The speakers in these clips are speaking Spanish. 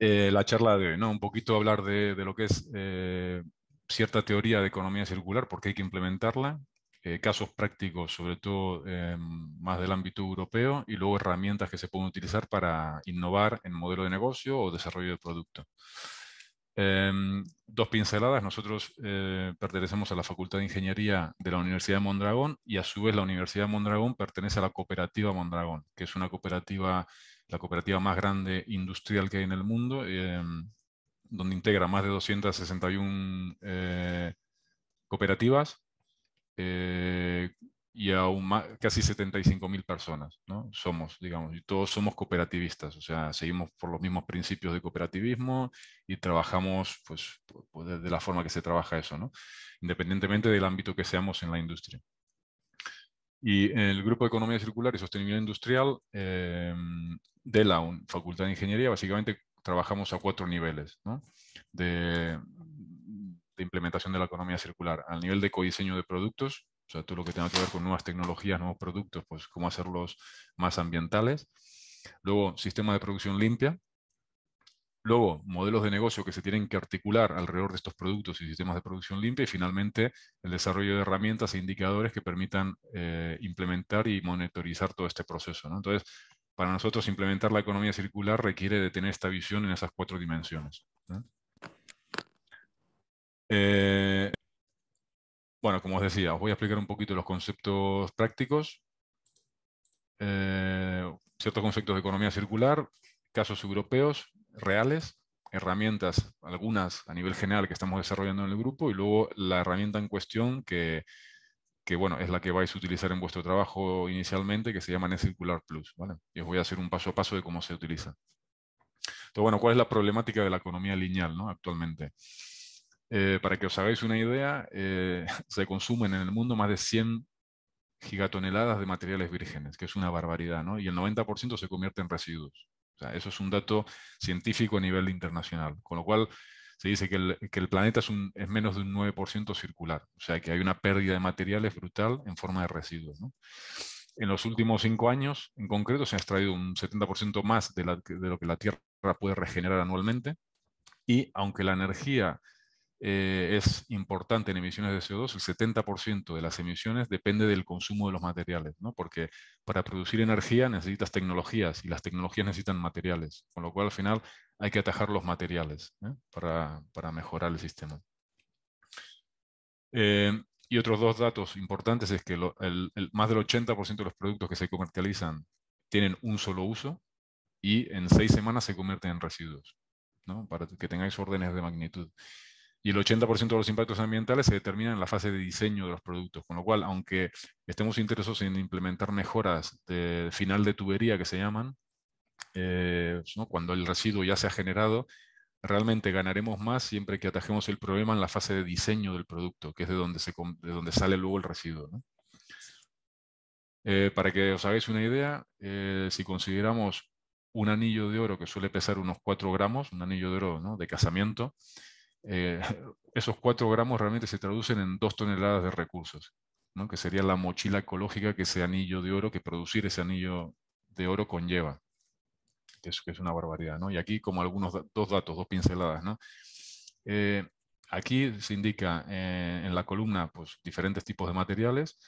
Eh, la charla de hoy, ¿no? Un poquito hablar de, lo que es eh, cierta teoría de economía circular, porque hay que implementarla, eh, casos prácticos, sobre todo más del ámbito europeo, y luego herramientas que se pueden utilizar para innovar en modelo de negocio o desarrollo de producto. Em, dos pinceladas, nosotros pertenecemos a la Facultad de Ingeniería de la Universidad de Mondragón y a su vez la Universidad de Mondragón pertenece a la cooperativa Mondragón, que es una cooperativa la cooperativa más grande industrial que hay en el mundo, em, donde integra más de 261 eh, cooperativas eh, y aún más, casi 75.000 personas, ¿no? Somos, digamos, y todos somos cooperativistas, o sea, seguimos por los mismos principios de cooperativismo y trabajamos, pues, de la forma que se trabaja eso, ¿no? Independientemente del ámbito que seamos en la industria. Y en el Grupo de Economía Circular y Sostenibilidad Industrial eh, de la Facultad de Ingeniería, básicamente trabajamos a cuatro niveles de, implementación de la economía circular. Al nivel de codiseño de productos, o sea, todo lo que tenga que ver con nuevas tecnologías, nuevos productos, pues cómo hacerlos más ambientales. Luego, sistema de producción limpia. Luego, modelos de negocio que se tienen que articular alrededor de estos productos y sistemas de producción limpia. Y finalmente, el desarrollo de herramientas e indicadores que permitan eh, implementar y monitorizar todo este proceso. Entonces, para nosotros implementar la economía circular requiere de tener esta visión en esas cuatro dimensiones. Eh, bueno, como os decía, os voy a explicar un poquito los conceptos prácticos, eh, ciertos conceptos de economía circular, casos europeos reales, herramientas, algunas a nivel general que estamos desarrollando en el grupo, y luego la herramienta en cuestión que que bueno, es la que vais a utilizar en vuestro trabajo inicialmente, que se llama N-Circular Plus. ¿vale? Y os voy a hacer un paso a paso de cómo se utiliza. Entonces, bueno, ¿cuál es la problemática de la economía lineal ¿no? actualmente? Eh, para que os hagáis una idea, eh, se consumen en el mundo más de 100 gigatoneladas de materiales vírgenes, que es una barbaridad, ¿no? Y el 90% se convierte en residuos. O sea, eso es un dato científico a nivel internacional, con lo cual se dice que el, planeta es, un, es, menos de un 9% circular, o sea que hay una pérdida de materiales brutal en forma de residuos. En los últimos cinco años, en concreto, se ha extraído un 70% más de, de lo que la Tierra puede regenerar anualmente, y aunque la energía eh, es importante en emisiones de CO2. El 70% de las emisiones depende del consumo de los materiales, ¿no? porque para producir energía necesitas tecnologías y las tecnologías necesitan materiales, con lo cual al final hay que atajar los materiales ¿eh? para, para, mejorar el sistema. Eh, y otros dos datos importantes es que el, más del 80% de los productos que se comercializan tienen un solo uso y en seis semanas se convierten en residuos, ¿no? para que tengáis órdenes de magnitud y el 80% de los impactos ambientales se determinan en la fase de diseño de los productos, con lo cual, aunque estemos interesados en implementar mejoras de final de tubería que se llaman, eh, pues, cuando el residuo ya se ha generado, realmente ganaremos más siempre que atajemos el problema en la fase de diseño del producto, que es de donde, se, donde sale luego el residuo. Eh, para que os hagáis una idea, eh, si consideramos un anillo de oro que suele pesar unos 4 gramos, un anillo de oro ¿no? de casamiento, eh, esos cuatro gramos realmente se traducen en dos toneladas de recursos, ¿no? que sería la mochila ecológica que ese anillo de oro, que producir ese anillo de oro conlleva, que es, que es una barbaridad. ¿no? Y aquí como algunos dos datos, dos pinceladas. ¿no? Eh, aquí se indica eh, en la columna pues, diferentes tipos de materiales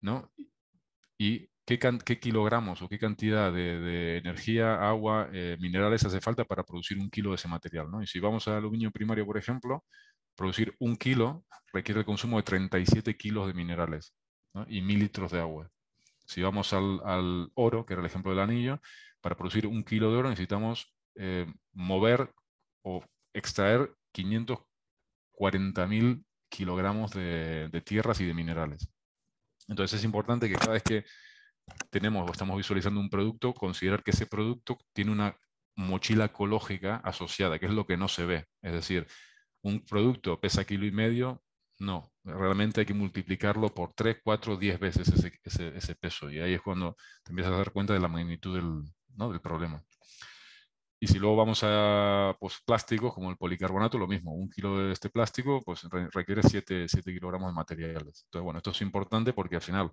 ¿no? y ¿Qué, kilogramos o qué cantidad de, energía, agua, eh, minerales hace falta para producir un kilo de ese material? ¿no? Y si vamos al aluminio primario, por ejemplo, producir un kilo requiere el consumo de 37 kilos de minerales y mil litros de agua. Si vamos al, al, oro, que era el ejemplo del anillo, para producir un kilo de oro necesitamos eh, mover o extraer 540.000 kilogramos de, de, tierras y de minerales. Entonces es importante que cada vez que tenemos o estamos visualizando un producto, considerar que ese producto tiene una mochila ecológica asociada, que es lo que no se ve. Es decir, un producto pesa kilo y medio, no, realmente hay que multiplicarlo por 3, 4, 10 veces ese, peso. Y ahí es cuando te empiezas a dar cuenta de la magnitud del, ¿no? del problema. Y si luego vamos a pues, plásticos como el policarbonato, lo mismo. Un kilo de este plástico pues, requiere 7, 7 kilogramos de materiales. Entonces, bueno, esto es importante porque al final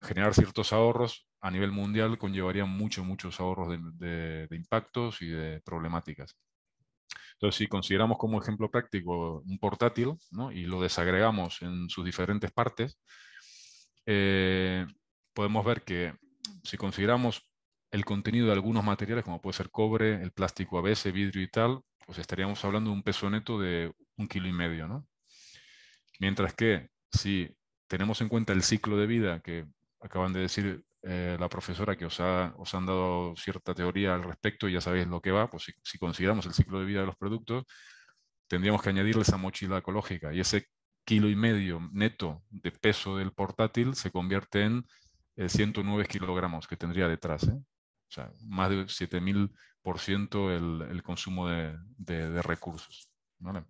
generar ciertos ahorros a nivel mundial conllevaría muchos, muchos ahorros de, impactos y de problemáticas. Entonces, si consideramos como ejemplo práctico un portátil ¿no? y lo desagregamos en sus diferentes partes, eh, podemos ver que si consideramos el contenido de algunos materiales, como puede ser cobre, el plástico ABS, vidrio y tal, pues estaríamos hablando de un peso neto de un kilo y medio. Mientras que si tenemos en cuenta el ciclo de vida, que acaban de decir eh, la profesora que os, han dado cierta teoría al respecto y ya sabéis lo que va, pues si, consideramos el ciclo de vida de los productos, tendríamos que añadirle esa mochila ecológica y ese kilo y medio neto de peso del portátil se convierte en 109 eh, kilogramos que tendría detrás. ¿eh? O sea, más de 7000% el, el consumo de, recursos. ¿vale?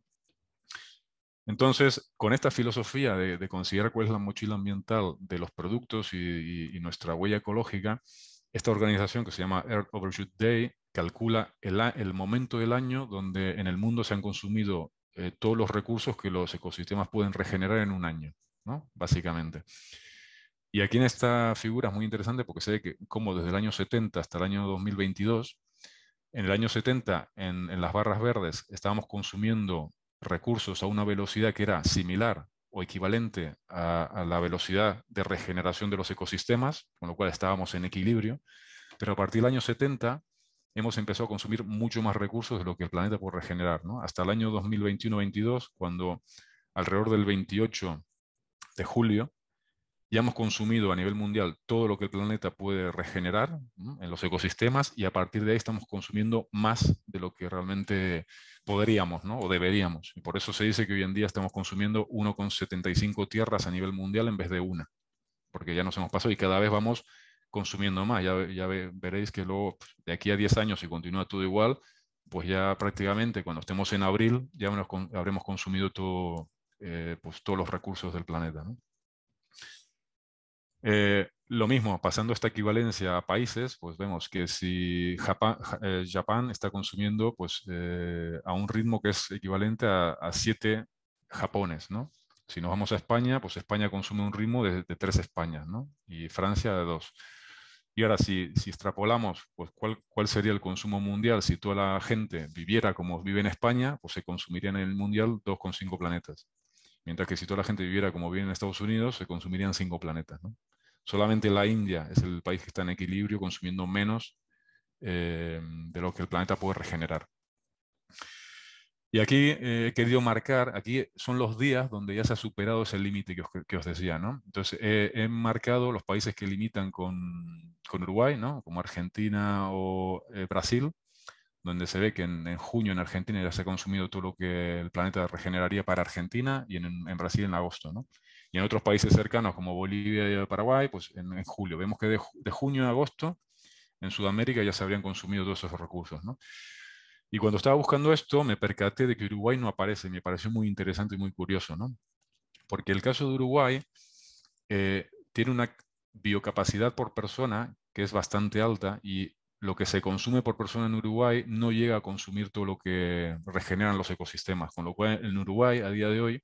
Entonces, con esta filosofía de, considerar cuál es la mochila ambiental de los productos y, nuestra huella ecológica, esta organización que se llama Earth Overshoot Day calcula el, momento del año donde en el mundo se han consumido eh, todos los recursos que los ecosistemas pueden regenerar en un año, ¿no? Básicamente. Y aquí en esta figura es muy interesante porque se ve que como desde el año 70 hasta el año 2022, en el año 70, en, en las barras verdes, estábamos consumiendo recursos a una velocidad que era similar o equivalente a, la velocidad de regeneración de los ecosistemas, con lo cual estábamos en equilibrio, pero a partir del año 70 hemos empezado a consumir mucho más recursos de lo que el planeta puede regenerar. Hasta el año 2021-22, cuando alrededor del 28 de julio ya hemos consumido a nivel mundial todo lo que el planeta puede regenerar en los ecosistemas y a partir de ahí estamos consumiendo más de lo que realmente podríamos ¿no? o deberíamos. Y por eso se dice que hoy en día estamos consumiendo 1,75 tierras a nivel mundial en vez de una, porque ya nos hemos pasado y cada vez vamos consumiendo más. Ya, ya veréis que luego, pues, de aquí a 10 años, si continúa todo igual, pues ya prácticamente cuando estemos en abril ya habremos consumido eh, pues, todos los recursos del planeta. ¿no? Eh, lo mismo, pasando esta equivalencia a países, pues vemos que si Japón, eh, está consumiendo pues, eh, a un ritmo que es equivalente a, siete Japones, ¿no? Si nos vamos a España, pues España consume un ritmo de, tres Españas, ¿no? Y Francia de dos. Y ahora, si, si extrapolamos, pues cuál, sería el consumo mundial si toda la gente viviera como vive en España, pues se consumirían en el mundial 2,5 planetas. Mientras que si toda la gente viviera como vive en Estados Unidos, se consumirían cinco planetas. Solamente la India es el país que está en equilibrio, consumiendo menos eh, de lo que el planeta puede regenerar. Y aquí eh, he querido marcar, aquí son los días donde ya se ha superado ese límite que, que, os decía, Entonces, he marcado los países que limitan con, Uruguay, Como Argentina o eh, Brasil, donde se ve que en, junio en Argentina ya se ha consumido todo lo que el planeta regeneraría para Argentina y en, Brasil en agosto. ¿no? Y en otros países cercanos como Bolivia y Paraguay, pues en, julio. Vemos que de, junio a agosto en Sudamérica ya se habrían consumido todos esos recursos. ¿no? Y cuando estaba buscando esto, me percaté de que Uruguay no aparece. Me pareció muy interesante y muy curioso, ¿no? Porque el caso de Uruguay eh, tiene una biocapacidad por persona que es bastante alta y lo que se consume por persona en Uruguay no llega a consumir todo lo que regeneran los ecosistemas, con lo cual en Uruguay a día de hoy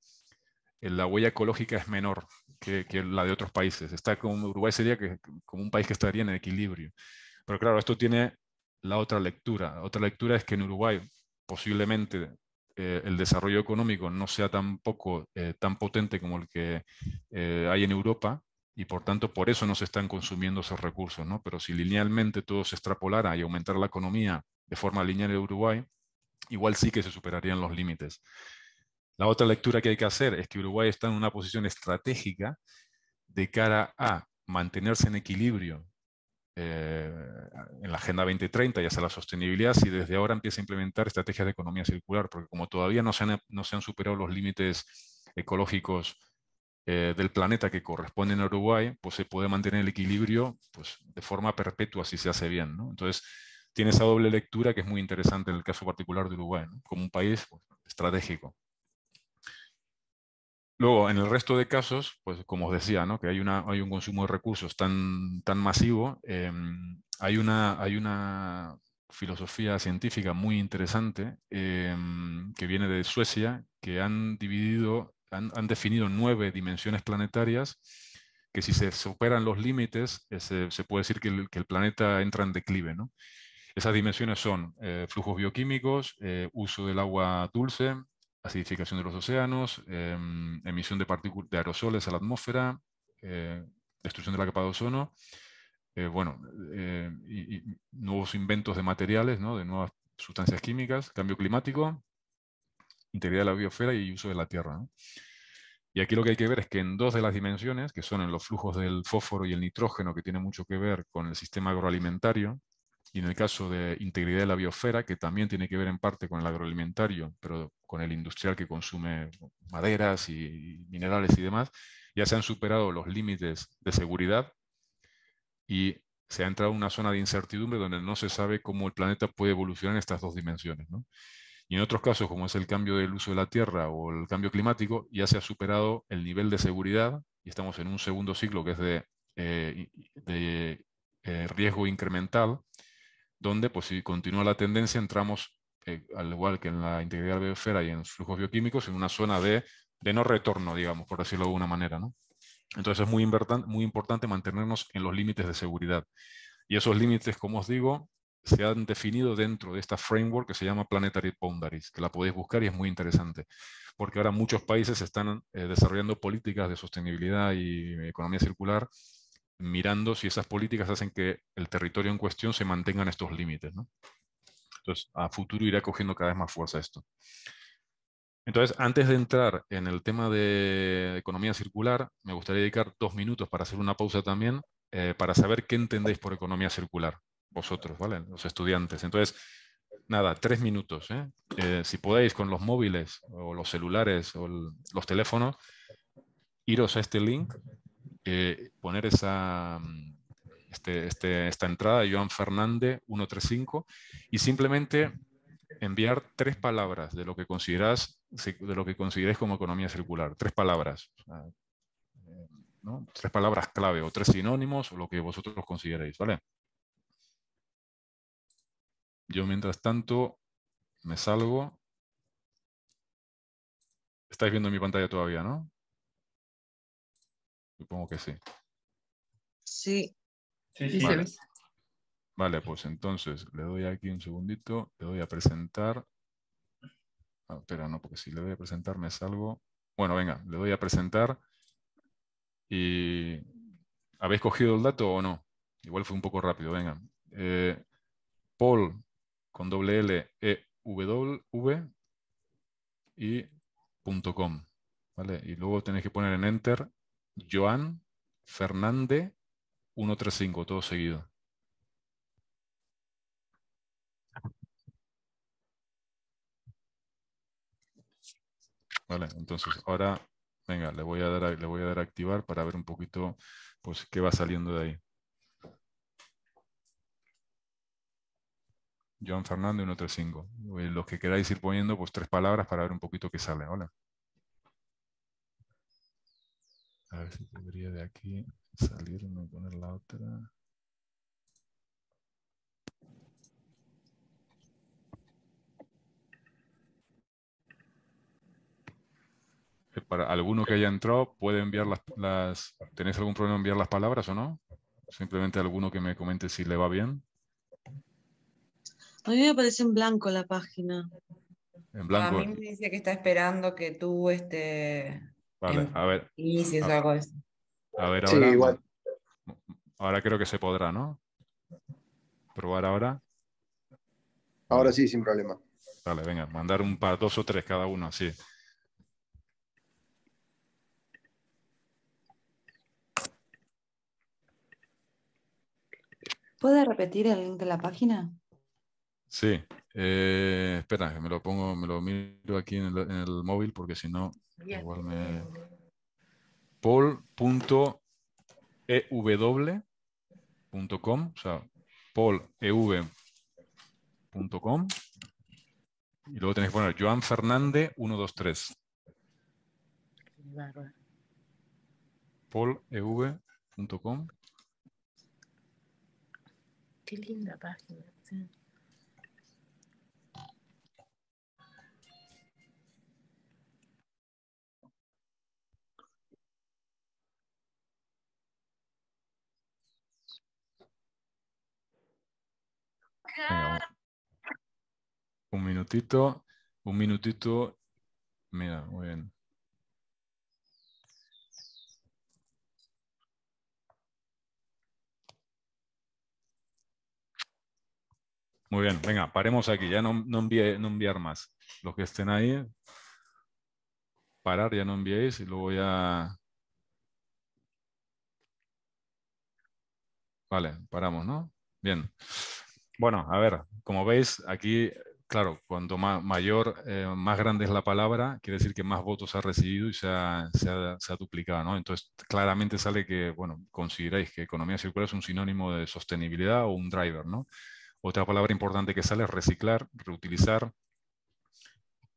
eh, la huella ecológica es menor que, la de otros países. Está como, Uruguay sería que, como un país que estaría en equilibrio. Pero claro, esto tiene la otra lectura. otra lectura es que en Uruguay posiblemente eh, el desarrollo económico no sea tampoco eh, tan potente como el que hay en Europa, y por tanto por eso no se están consumiendo esos recursos, ¿no? Pero si linealmente todo se extrapolara y aumentara la economía de forma lineal en Uruguay, igual sí que se superarían los límites. La otra lectura que hay que hacer es que Uruguay está en una posición estratégica de cara a mantenerse en equilibrio eh, en la Agenda 2030 y hacia la sostenibilidad si desde ahora empieza a implementar estrategias de economía circular, porque como todavía no no se han superado los límites ecológicos eh, del planeta que corresponde en Uruguay, pues se puede mantener el equilibrio pues, de forma perpetua si se hace bien. Entonces, tiene esa doble lectura que es muy interesante en el caso particular de Uruguay, como un país pues, estratégico. Luego, en el resto de casos, pues como os decía, que hay, una, hay un consumo de recursos tan, tan masivo, em, hay, una, hay una filosofía científica muy interesante em, que viene de Suecia, que han dividido han, definido nueve dimensiones planetarias que si se superan los límites, eh, se, puede decir que el, planeta entra en declive. Esas dimensiones son eh, flujos bioquímicos, eh, uso del agua dulce, acidificación de los océanos, em, emisión de, partículas de, aerosoles a la atmósfera, destrucción de la capa de ozono, bueno, nuevos inventos de materiales, ¿no? de nuevas sustancias químicas, cambio climático, integridad de la biosfera y uso de la tierra. Y aquí lo que hay que ver es que en dos de las dimensiones, que son en los flujos del fósforo y el nitrógeno, que tiene mucho que ver con el sistema agroalimentario, y en el caso de integridad de la biosfera, que también tiene que ver en parte con el agroalimentario, pero con el industrial que consume maderas y minerales y demás, ya se han superado los límites de seguridad y se ha entrado en una zona de incertidumbre donde no se sabe cómo el planeta puede evolucionar en estas dos dimensiones. Y en otros casos, como es el cambio del uso de la tierra o el cambio climático, ya se ha superado el nivel de seguridad y estamos en un segundo ciclo que es de, eh, de eh, riesgo incremental, donde pues, si continúa la tendencia entramos, eh, al igual que en la integridad de la biosfera y en flujos bioquímicos, en una zona de, de no retorno, digamos, por decirlo de alguna manera. ¿no? Entonces es muy, muy importante mantenernos en los límites de seguridad. Y esos límites, como os digo, se han definido dentro de esta framework que se llama Planetary Boundaries, que la podéis buscar y es muy interesante, porque ahora muchos países están eh, desarrollando políticas de sostenibilidad y eh, economía circular, mirando si esas políticas hacen que el territorio en cuestión se mantengan estos límites. ¿no? Entonces, a futuro irá cogiendo cada vez más fuerza esto. Entonces, antes de entrar en el tema de economía circular, me gustaría dedicar dos minutos para hacer una pausa también, eh, para saber qué entendéis por economía circular vosotros, ¿vale? Los estudiantes. Entonces, nada, tres minutos. ¿eh? Eh, si podéis con los móviles o los celulares o los teléfonos, iros a este link, eh, poner esa, mm, este, este, esta entrada, Joan Fernández 135, y simplemente enviar tres palabras de lo que consideras de lo que consideres como economía circular, tres palabras, tres palabras clave o tres sinónimos o lo que vosotros consideréis, ¿vale? Yo mientras tanto me salgo. Estáis viendo mi pantalla todavía, ¿no? Supongo que sí. Sí. sí, Vale. pues entonces le doy aquí un segundito, le doy a presentar. Ah, espera, no, porque si le doy a presentar me salgo. Bueno, venga, le doy a presentar. Y ¿habéis cogido el dato o no? Igual fue un poco rápido, venga. Eh, Paul con doble L, E, W, v, y punto com. ¿vale? Y luego tenés que poner en Enter Joan Fernández 135, todo seguido. Vale, entonces ahora, venga, le voy a dar a, le voy a dar activar para ver un poquito pues qué va saliendo de ahí. Joan Fernando y cinco. Eh, Los que queráis ir poniendo, pues tres palabras para ver un poquito qué sale. Hola. A ver si podría de aquí salir y poner la otra. Para alguno que haya entrado, ¿puede enviar las, las... ¿Tenéis algún problema en enviar las palabras o no? Simplemente alguno que me comente si le va bien. A mí me aparece en blanco la página. En ah, blanco. A mí me dice que está esperando que tú esté. vale, a ver. algo A ver, ahora. Sí, igual. Ahora creo que se podrá, ¿no? Probar ahora. Ahora sí, sin problema. Vale, venga, mandar un par, dos o tres cada uno, así. ¿Puede repetir el link de la página? Sí. Eh, espera, me lo pongo, me lo miro aquí en el, móvil porque si no, igual me. Paul.ew.com, o sea, paulev.com. Y luego tenéis que poner Joan Fernández 123. Paulev.com. Qué linda página. Sí. un minutito, un minutito. Mira, muy bien. Muy bien, venga, paremos aquí, ya no, no, no enviar más. Los que estén ahí, parar, ya no enviéis y luego ya... Vale, paramos, ¿no? Bien. Bueno, a ver, como veis, aquí, claro, cuanto mayor, eh, más grande es la palabra, quiere decir que más votos ha recibido y se ha, duplicado, ¿no? Entonces, claramente sale que, bueno, consideráis que economía circular es un sinónimo de sostenibilidad o un driver, ¿no? Otra palabra importante que sale es reciclar, reutilizar,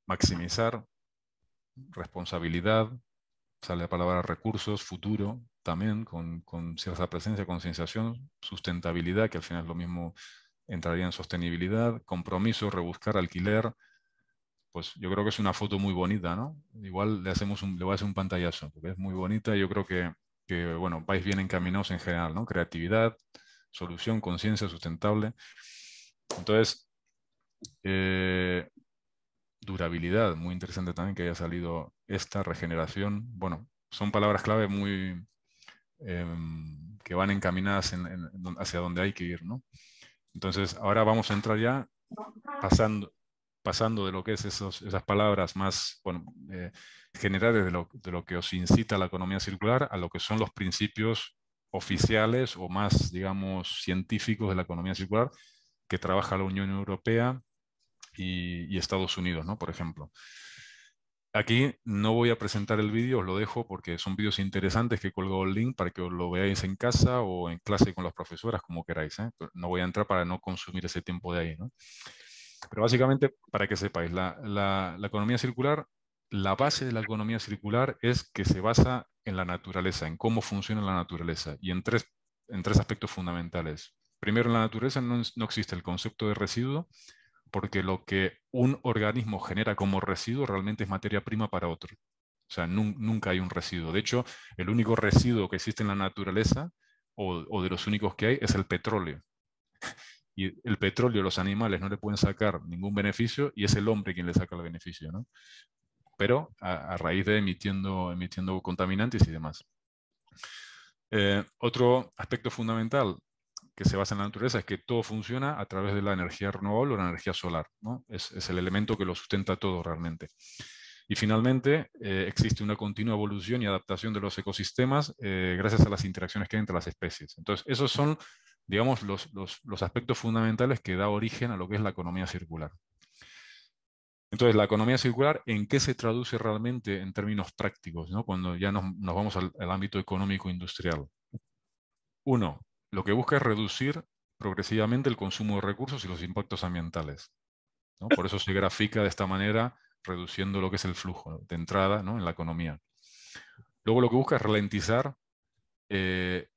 maximizar, responsabilidad, sale la palabra recursos, futuro, también con, con cierta presencia, concienciación, sustentabilidad, que al final es lo mismo entraría en sostenibilidad, compromiso, rebuscar, alquiler. Pues yo creo que es una foto muy bonita, ¿no? Igual le, hacemos un, le voy a hacer un pantallazo, porque es muy bonita y yo creo que, que bueno, vais bien encaminados en general, ¿no? Creatividad, solución, conciencia sustentable. Entonces, eh, durabilidad, muy interesante también que haya salido esta regeneración. Bueno, son palabras clave muy em, que van encaminadas hacia donde hay que ir, ¿no? Entonces, ahora vamos a entrar ya pasando, de lo que es esas palabras más eh, generales de lo, que os incita la economía circular a lo que son los principios oficiales o más, digamos, científicos de la economía circular que trabaja la Unión Europea y, y Estados Unidos, ¿no? Por ejemplo. Aquí no voy a presentar el vídeo, os lo dejo porque son vídeos interesantes que he colgado el link para que os lo veáis en casa o en clase con las profesoras, como queráis. ¿eh? No voy a entrar para no consumir ese tiempo de ahí. ¿no? Pero básicamente, para que sepáis, la, economía circular, la base de la economía circular es que se basa en la naturaleza, en cómo funciona la naturaleza y en tres, en tres aspectos fundamentales. Primero, en la naturaleza no, no existe el concepto de residuo, porque lo que un organismo genera como residuo realmente es materia prima para otro. O sea, nunca hay un residuo. De hecho, el único residuo que existe en la naturaleza, o, de los únicos que hay, es el petróleo. y el petróleo, los animales no le pueden sacar ningún beneficio y es el hombre quien le saca el beneficio, ¿no? Pero a, raíz de emitiendo, emitiendo contaminantes y demás. Eh, otro aspecto fundamental, que se basa en la naturaleza es que todo funciona a través de la energía renovable o la energía solar. ¿no? Es, el elemento que lo sustenta todo realmente. Y finalmente, eh, existe una continua evolución y adaptación de los ecosistemas eh, gracias a las interacciones que hay entre las especies. Entonces, esos son, digamos, los, aspectos fundamentales que da origen a lo que es la economía circular. Entonces, la economía circular, ¿en qué se traduce realmente en términos prácticos, ¿no? cuando ya nos, vamos al, ámbito económico industrial? Uno, lo que busca es reducir progresivamente el consumo de recursos y los impactos ambientales. Por eso se grafica de esta manera, reduciendo lo que es el flujo de entrada en la economía. Luego lo que busca es ralentizar eh,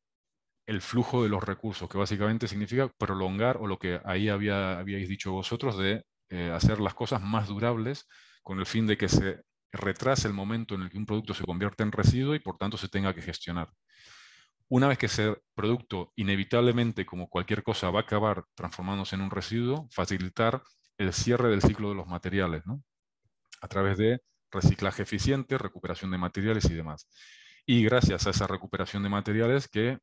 el flujo de los recursos, que básicamente significa prolongar, o lo que ahí había, habíais dicho vosotros, de eh, hacer las cosas más durables con el fin de que se retrase el momento en el que un producto se convierte en residuo y por tanto se tenga que gestionar. Una vez que ese producto inevitablemente, como cualquier cosa, va a acabar transformándose en un residuo, facilitar el cierre del ciclo de los materiales, a través de reciclaje eficiente, recuperación de materiales y demás. Y gracias a esa recuperación de materiales que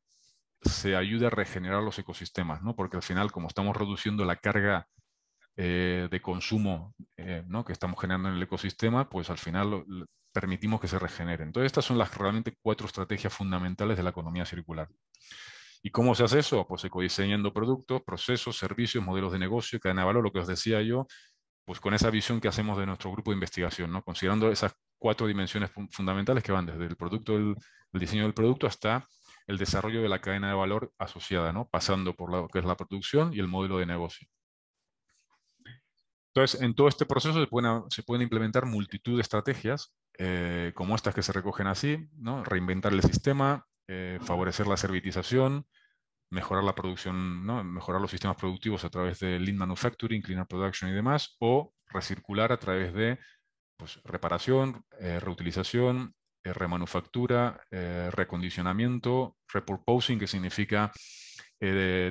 se ayuda a regenerar los ecosistemas, ¿no? porque al final, como estamos reduciendo la carga eh, de consumo eh, que estamos generando en el ecosistema, pues al final permitimos que se regenere. Entonces, estas son las realmente cuatro estrategias fundamentales de la economía circular. ¿Y cómo se hace eso? Pues ecodiseñando productos, procesos, servicios, modelos de negocio, cadena de valor, lo que os decía yo, pues con esa visión que hacemos de nuestro grupo de investigación, ¿no? considerando esas cuatro dimensiones fundamentales que van desde el producto, el, diseño del producto hasta el desarrollo de la cadena de valor asociada, ¿no? pasando por lo que es la producción y el modelo de negocio. Entonces, en todo este proceso se pueden, implementar multitud de estrategias, eh, como estas que se recogen así, reinventar el sistema, eh, favorecer la servitización, mejorar la producción, mejorar los sistemas productivos a través de lean manufacturing, cleaner production y demás, o recircular a través de pues, reparación, eh, reutilización, remanufactura, recondicionamiento, repurposing, que significa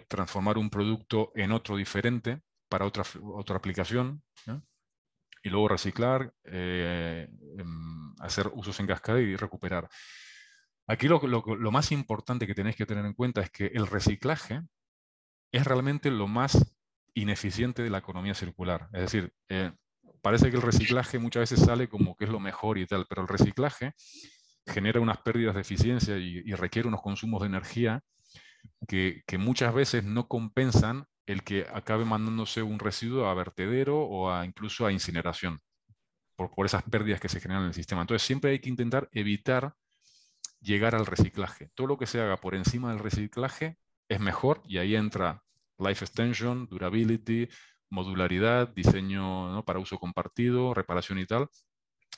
transformar un producto en otro diferente, para otra, otra aplicación. Y luego reciclar, eh, em, hacer usos en cascada y recuperar. Aquí lo, más importante que tenéis que tener en cuenta es que el reciclaje es realmente lo más ineficiente de la economía circular. Es decir, eh, parece que el reciclaje muchas veces sale como que es lo mejor y tal, pero el reciclaje genera unas pérdidas de eficiencia y, y requiere unos consumos de energía que, que, muchas veces no compensan el que acabe mandándose un residuo a vertedero o incluso a incineración por, esas pérdidas que se generan en el sistema. Entonces siempre hay que intentar evitar llegar al reciclaje. Todo lo que se haga por encima del reciclaje es mejor y ahí entra life extension, durability, modularidad, diseño para uso compartido, reparación y tal.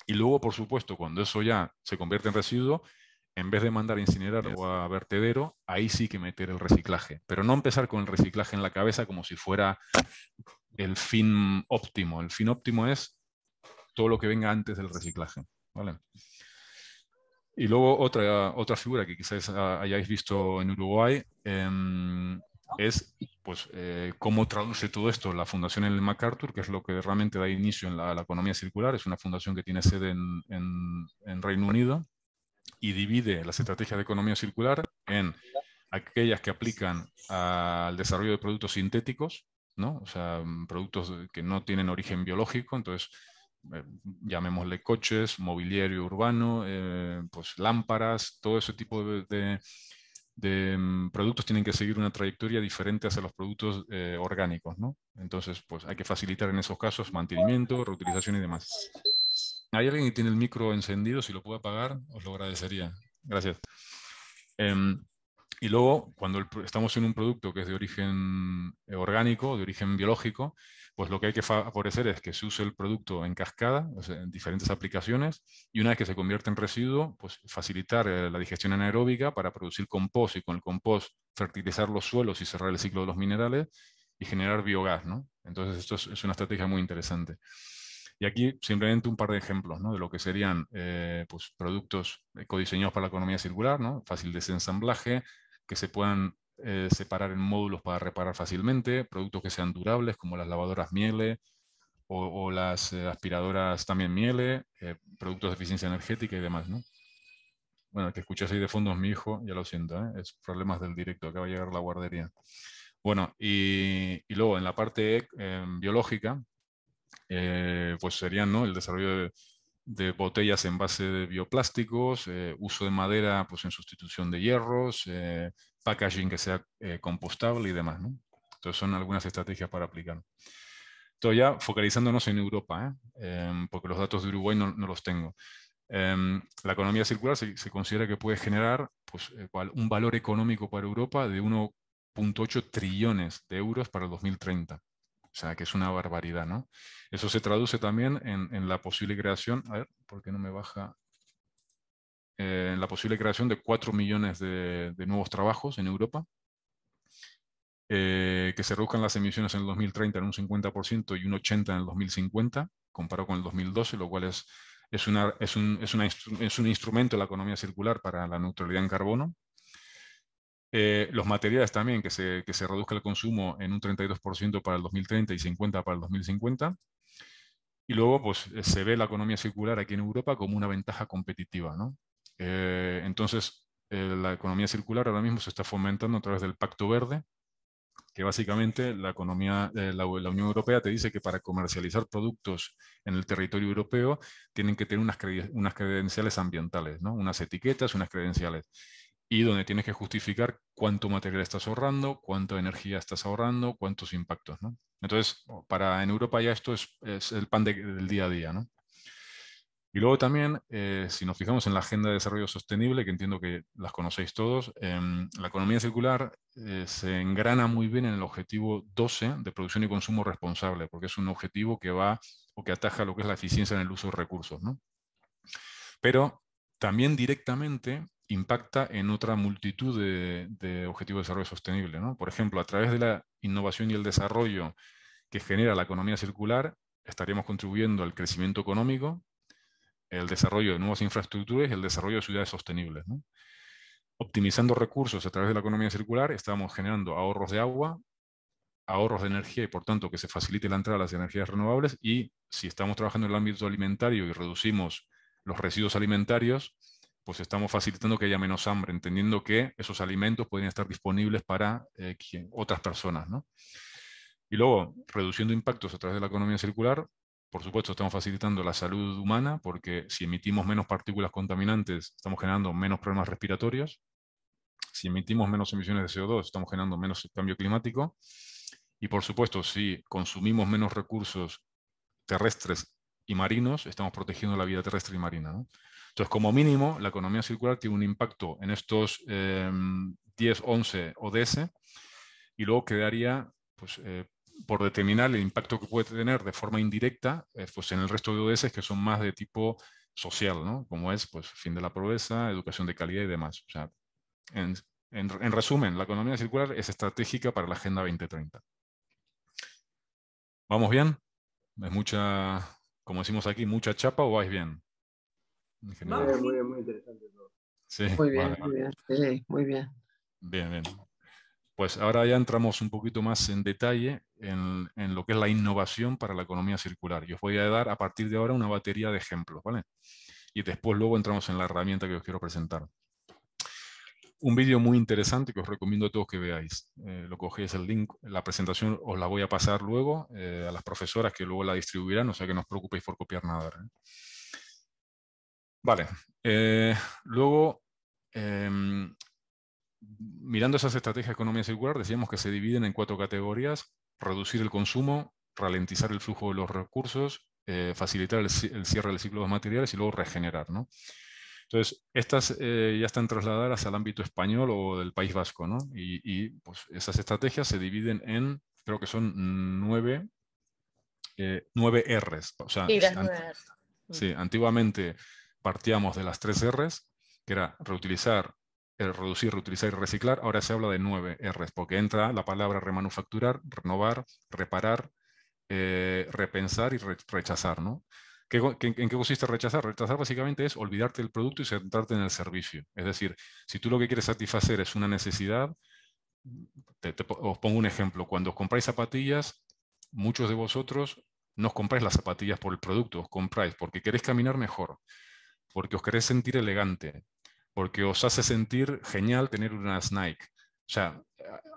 Y luego, por supuesto, cuando eso ya se convierte en residuo, en vez de mandar a incinerar o a vertedero, ahí sí que meter el reciclaje. Pero no empezar con el reciclaje en la cabeza como si fuera el fin óptimo. El fin óptimo es todo lo que venga antes del reciclaje. Y luego otra, otra figura que quizás hayáis visto en Uruguay em, es pues, eh, cómo traduce todo esto la Fundación El MacArthur, que es lo que realmente da inicio en la, economía circular. Es una fundación que tiene sede en, en Reino Unido y divide las estrategias de economía circular en aquellas que aplican al desarrollo de productos sintéticos, ¿no? o sea, mm, productos que no tienen origen biológico, entonces eh, llamémosle coches, mobiliario urbano, eh, pues lámparas, todo ese tipo de, mm, productos tienen que seguir una trayectoria diferente hacia los productos eh, orgánicos, Entonces, pues hay que facilitar en esos casos mantenimiento, reutilización y demás. ¿Hay alguien que tiene el micro encendido? Si lo puede apagar, os lo agradecería. Gracias. Em, y luego, cuando estamos en un producto que es de origen eh, orgánico, de origen biológico, pues lo que hay que favorecer es que se use el producto en cascada, en diferentes aplicaciones, y una vez que se convierte en residuo, pues facilitar eh, la digestión anaeróbica para producir compost y con el compost fertilizar los suelos y cerrar el ciclo de los minerales y generar biogás, ¿no? Entonces, esto es una estrategia muy interesante. Y aquí simplemente un par de ejemplos de lo que serían eh, pues, productos eh, codiseñados para la economía circular, ¿no? fácil desensamblaje, que se puedan eh, separar en módulos para reparar fácilmente, productos que sean durables como las lavadoras miele o, las aspiradoras también miele, productos de eficiencia energética y demás. Bueno, el que escuchas ahí de fondo es mi hijo, ya lo siento, es problemas del directo, acaba de llegar la guardería. Bueno, y luego en la parte em, biológica, eh, pues serían ¿no? el desarrollo de, botellas en base de bioplásticos, eh, uso de madera pues, en sustitución de hierros, eh, packaging que sea compostable y demás. ¿no? Entonces son algunas estrategias para aplicar. Entonces ya focalizándonos en Europa, em, porque los datos de Uruguay no, los tengo. Em, la economía circular se, considera que puede generar pues, un valor económico para Europa de 1,8 trillones de euros para el 2030. O sea, que es una barbaridad, ¿no? Eso se traduce también en, la posible creación, a ver, ¿por qué no me baja? Eh, en la posible creación de 4 millones de, nuevos trabajos en Europa, eh, que se reduzcan las emisiones en el 2030 en un 50% y un 80% en el 2050, comparado con el 2012, lo cual es, es, una, es un instrumento de la economía circular para la neutralidad en carbono, eh, los materiales también, que se, reduzca el consumo en un 32% para el 2030 y 50% para el 2050. Y luego, pues eh, se ve la economía circular aquí en Europa como una ventaja competitiva, eh, entonces, la economía circular ahora mismo se está fomentando a través del Pacto Verde, que básicamente la economía, la, Unión Europea te dice que para comercializar productos en el territorio europeo tienen que tener unas, unas credenciales ambientales, ¿no? unas etiquetas, unas credenciales y donde tienes que justificar cuánto material estás ahorrando, cuánta energía estás ahorrando, cuántos impactos. Entonces, oh. para en Europa ya esto es, el pan del día a día. Y luego también, eh, si nos fijamos en la Agenda de Desarrollo Sostenible, que entiendo que las conocéis todos, em, la economía circular eh, se engrana muy bien en el objetivo 12 de producción y consumo responsable, porque es un objetivo que va o que ataja lo que es la eficiencia en el uso de recursos. Pero también directamente impacta en otra multitud de, objetivos de desarrollo sostenible. Por ejemplo, a través de la innovación y el desarrollo que genera la economía circular, estaríamos contribuyendo al crecimiento económico, el desarrollo de nuevas infraestructuras y el desarrollo de ciudades sostenibles. Optimizando recursos a través de la economía circular, estamos generando ahorros de agua, ahorros de energía y por tanto que se facilite la entrada a las energías renovables y si estamos trabajando en el ámbito alimentario y reducimos los residuos alimentarios, pues estamos facilitando que haya menos hambre, entendiendo que esos alimentos pueden estar disponibles para eh, otras personas. ¿no? Y luego, reduciendo impactos a través de la economía circular, por supuesto, estamos facilitando la salud humana porque si emitimos menos partículas contaminantes, estamos generando menos problemas respiratorios. Si emitimos menos emisiones de CO2, estamos generando menos cambio climático. Y por supuesto, si consumimos menos recursos terrestres y marinos, estamos protegiendo la vida terrestre y marina. Entonces, como mínimo, la economía circular tiene un impacto en estos 10, 11 ODS y luego quedaría pues, eh, por determinar el impacto que puede tener de forma indirecta eh, pues, en el resto de ODS que son más de tipo social, como es pues, fin de la pobreza, educación de calidad y demás. en, en resumen, la economía circular es estratégica para la Agenda 2030. ¿Vamos bien? ¿Es mucha, como decimos aquí, mucha chapa o vais bien? Muy bien, muy bien, muy bien. bien. Pues ahora ya entramos un poquito más en detalle en, lo que es la innovación para la economía circular. y os voy a dar a partir de ahora una batería de ejemplos, ¿vale? Y después luego entramos en la herramienta que os quiero presentar. Un vídeo muy interesante que os recomiendo a todos que veáis. Eh, lo cogéis el link, la presentación os la voy a pasar luego eh, a las profesoras que luego la distribuirán, o sea que no os preocupéis por copiar nada. ¿eh? Vale. Eh, luego, em, mirando esas estrategias de economía circular, decíamos que se dividen en cuatro categorías. Reducir el consumo, ralentizar el flujo de los recursos, eh, facilitar el, cierre del ciclo de los materiales y luego regenerar. Entonces, estas eh, ya están trasladadas al ámbito español o del País Vasco. ¿no? Y, pues, esas estrategias se dividen en, creo que son nueve, Rs. O sea, sí, mm. antiguamente partíamos de las tres Rs, que era reutilizar, eh, reducir, reutilizar y reciclar, ahora se habla de nueve Rs, porque entra la palabra remanufacturar, renovar, reparar, eh, repensar y rechazar. ¿no? en qué consiste rechazar? Rechazar básicamente es olvidarte del producto y centrarte en el servicio. Es decir, si tú lo que quieres satisfacer es una necesidad, os pongo un ejemplo. Cuando os compráis zapatillas, muchos de vosotros no os compráis las zapatillas por el producto, os compráis porque queréis caminar mejor porque os querés sentir elegante, porque os hace sentir genial tener una Nike. O sea,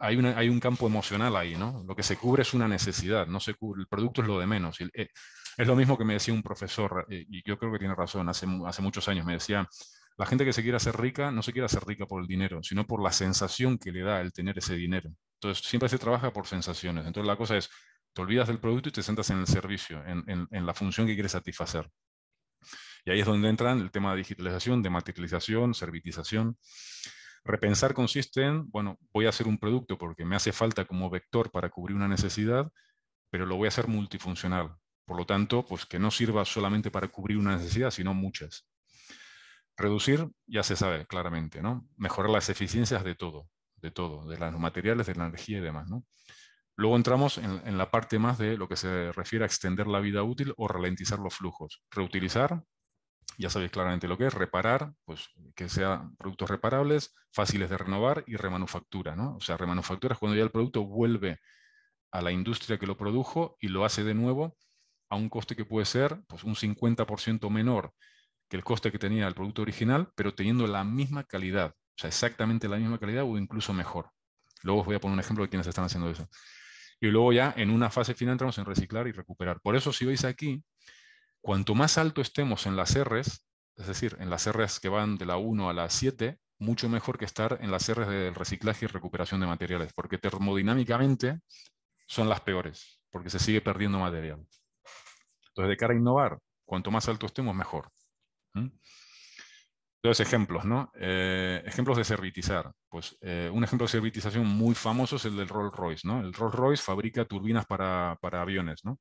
hay, hay, un campo emocional ahí, ¿no? Lo que se cubre es una necesidad, no se cubre, el producto es lo de menos. Eh, es lo mismo que me decía un profesor, eh, y yo creo que tiene razón, hace, hace muchos años me decía, la gente que se quiere hacer rica no se quiere hacer rica por el dinero, sino por la sensación que le da el tener ese dinero. Entonces, siempre se trabaja por sensaciones. Entonces, la cosa es, te olvidas del producto y te sentas en el servicio, en, en la función que quieres satisfacer. Y ahí es donde entran el tema de digitalización, de materialización, servitización. Repensar consiste en, bueno, voy a hacer un producto porque me hace falta como vector para cubrir una necesidad, pero lo voy a hacer multifuncional. Por lo tanto, pues que no sirva solamente para cubrir una necesidad, sino muchas. Reducir, ya se sabe claramente, ¿no? Mejorar las eficiencias de todo, de todo, de los materiales, de la energía y demás, ¿no? Luego entramos en, en, la parte más de lo que se refiere a extender la vida útil o ralentizar los flujos. Reutilizar, ya sabéis claramente lo que es, reparar, pues que sean productos reparables, fáciles de renovar y remanufactura, O sea, remanufactura es cuando ya el producto vuelve a la industria que lo produjo y lo hace de nuevo a un coste que puede ser pues, un 50% menor que el coste que tenía el producto original, pero teniendo la misma calidad, o sea, exactamente la misma calidad o incluso mejor. Luego os voy a poner un ejemplo de quienes están haciendo eso. Y luego ya en una fase final entramos en reciclar y recuperar. Por eso si veis aquí, Cuanto más alto estemos en las Rs, es decir, en las Rs que van de la 1 a la 7, mucho mejor que estar en las Rs del reciclaje y recuperación de materiales, porque termodinámicamente son las peores, porque se sigue perdiendo material. Entonces, de cara a innovar, cuanto más alto estemos, mejor. Dos ejemplos, ¿no? Eh, ejemplos de servitizar. Pues eh, un ejemplo de servitización muy famoso es el del Rolls Royce, ¿no? El Rolls Royce fabrica turbinas para aviones, ¿no?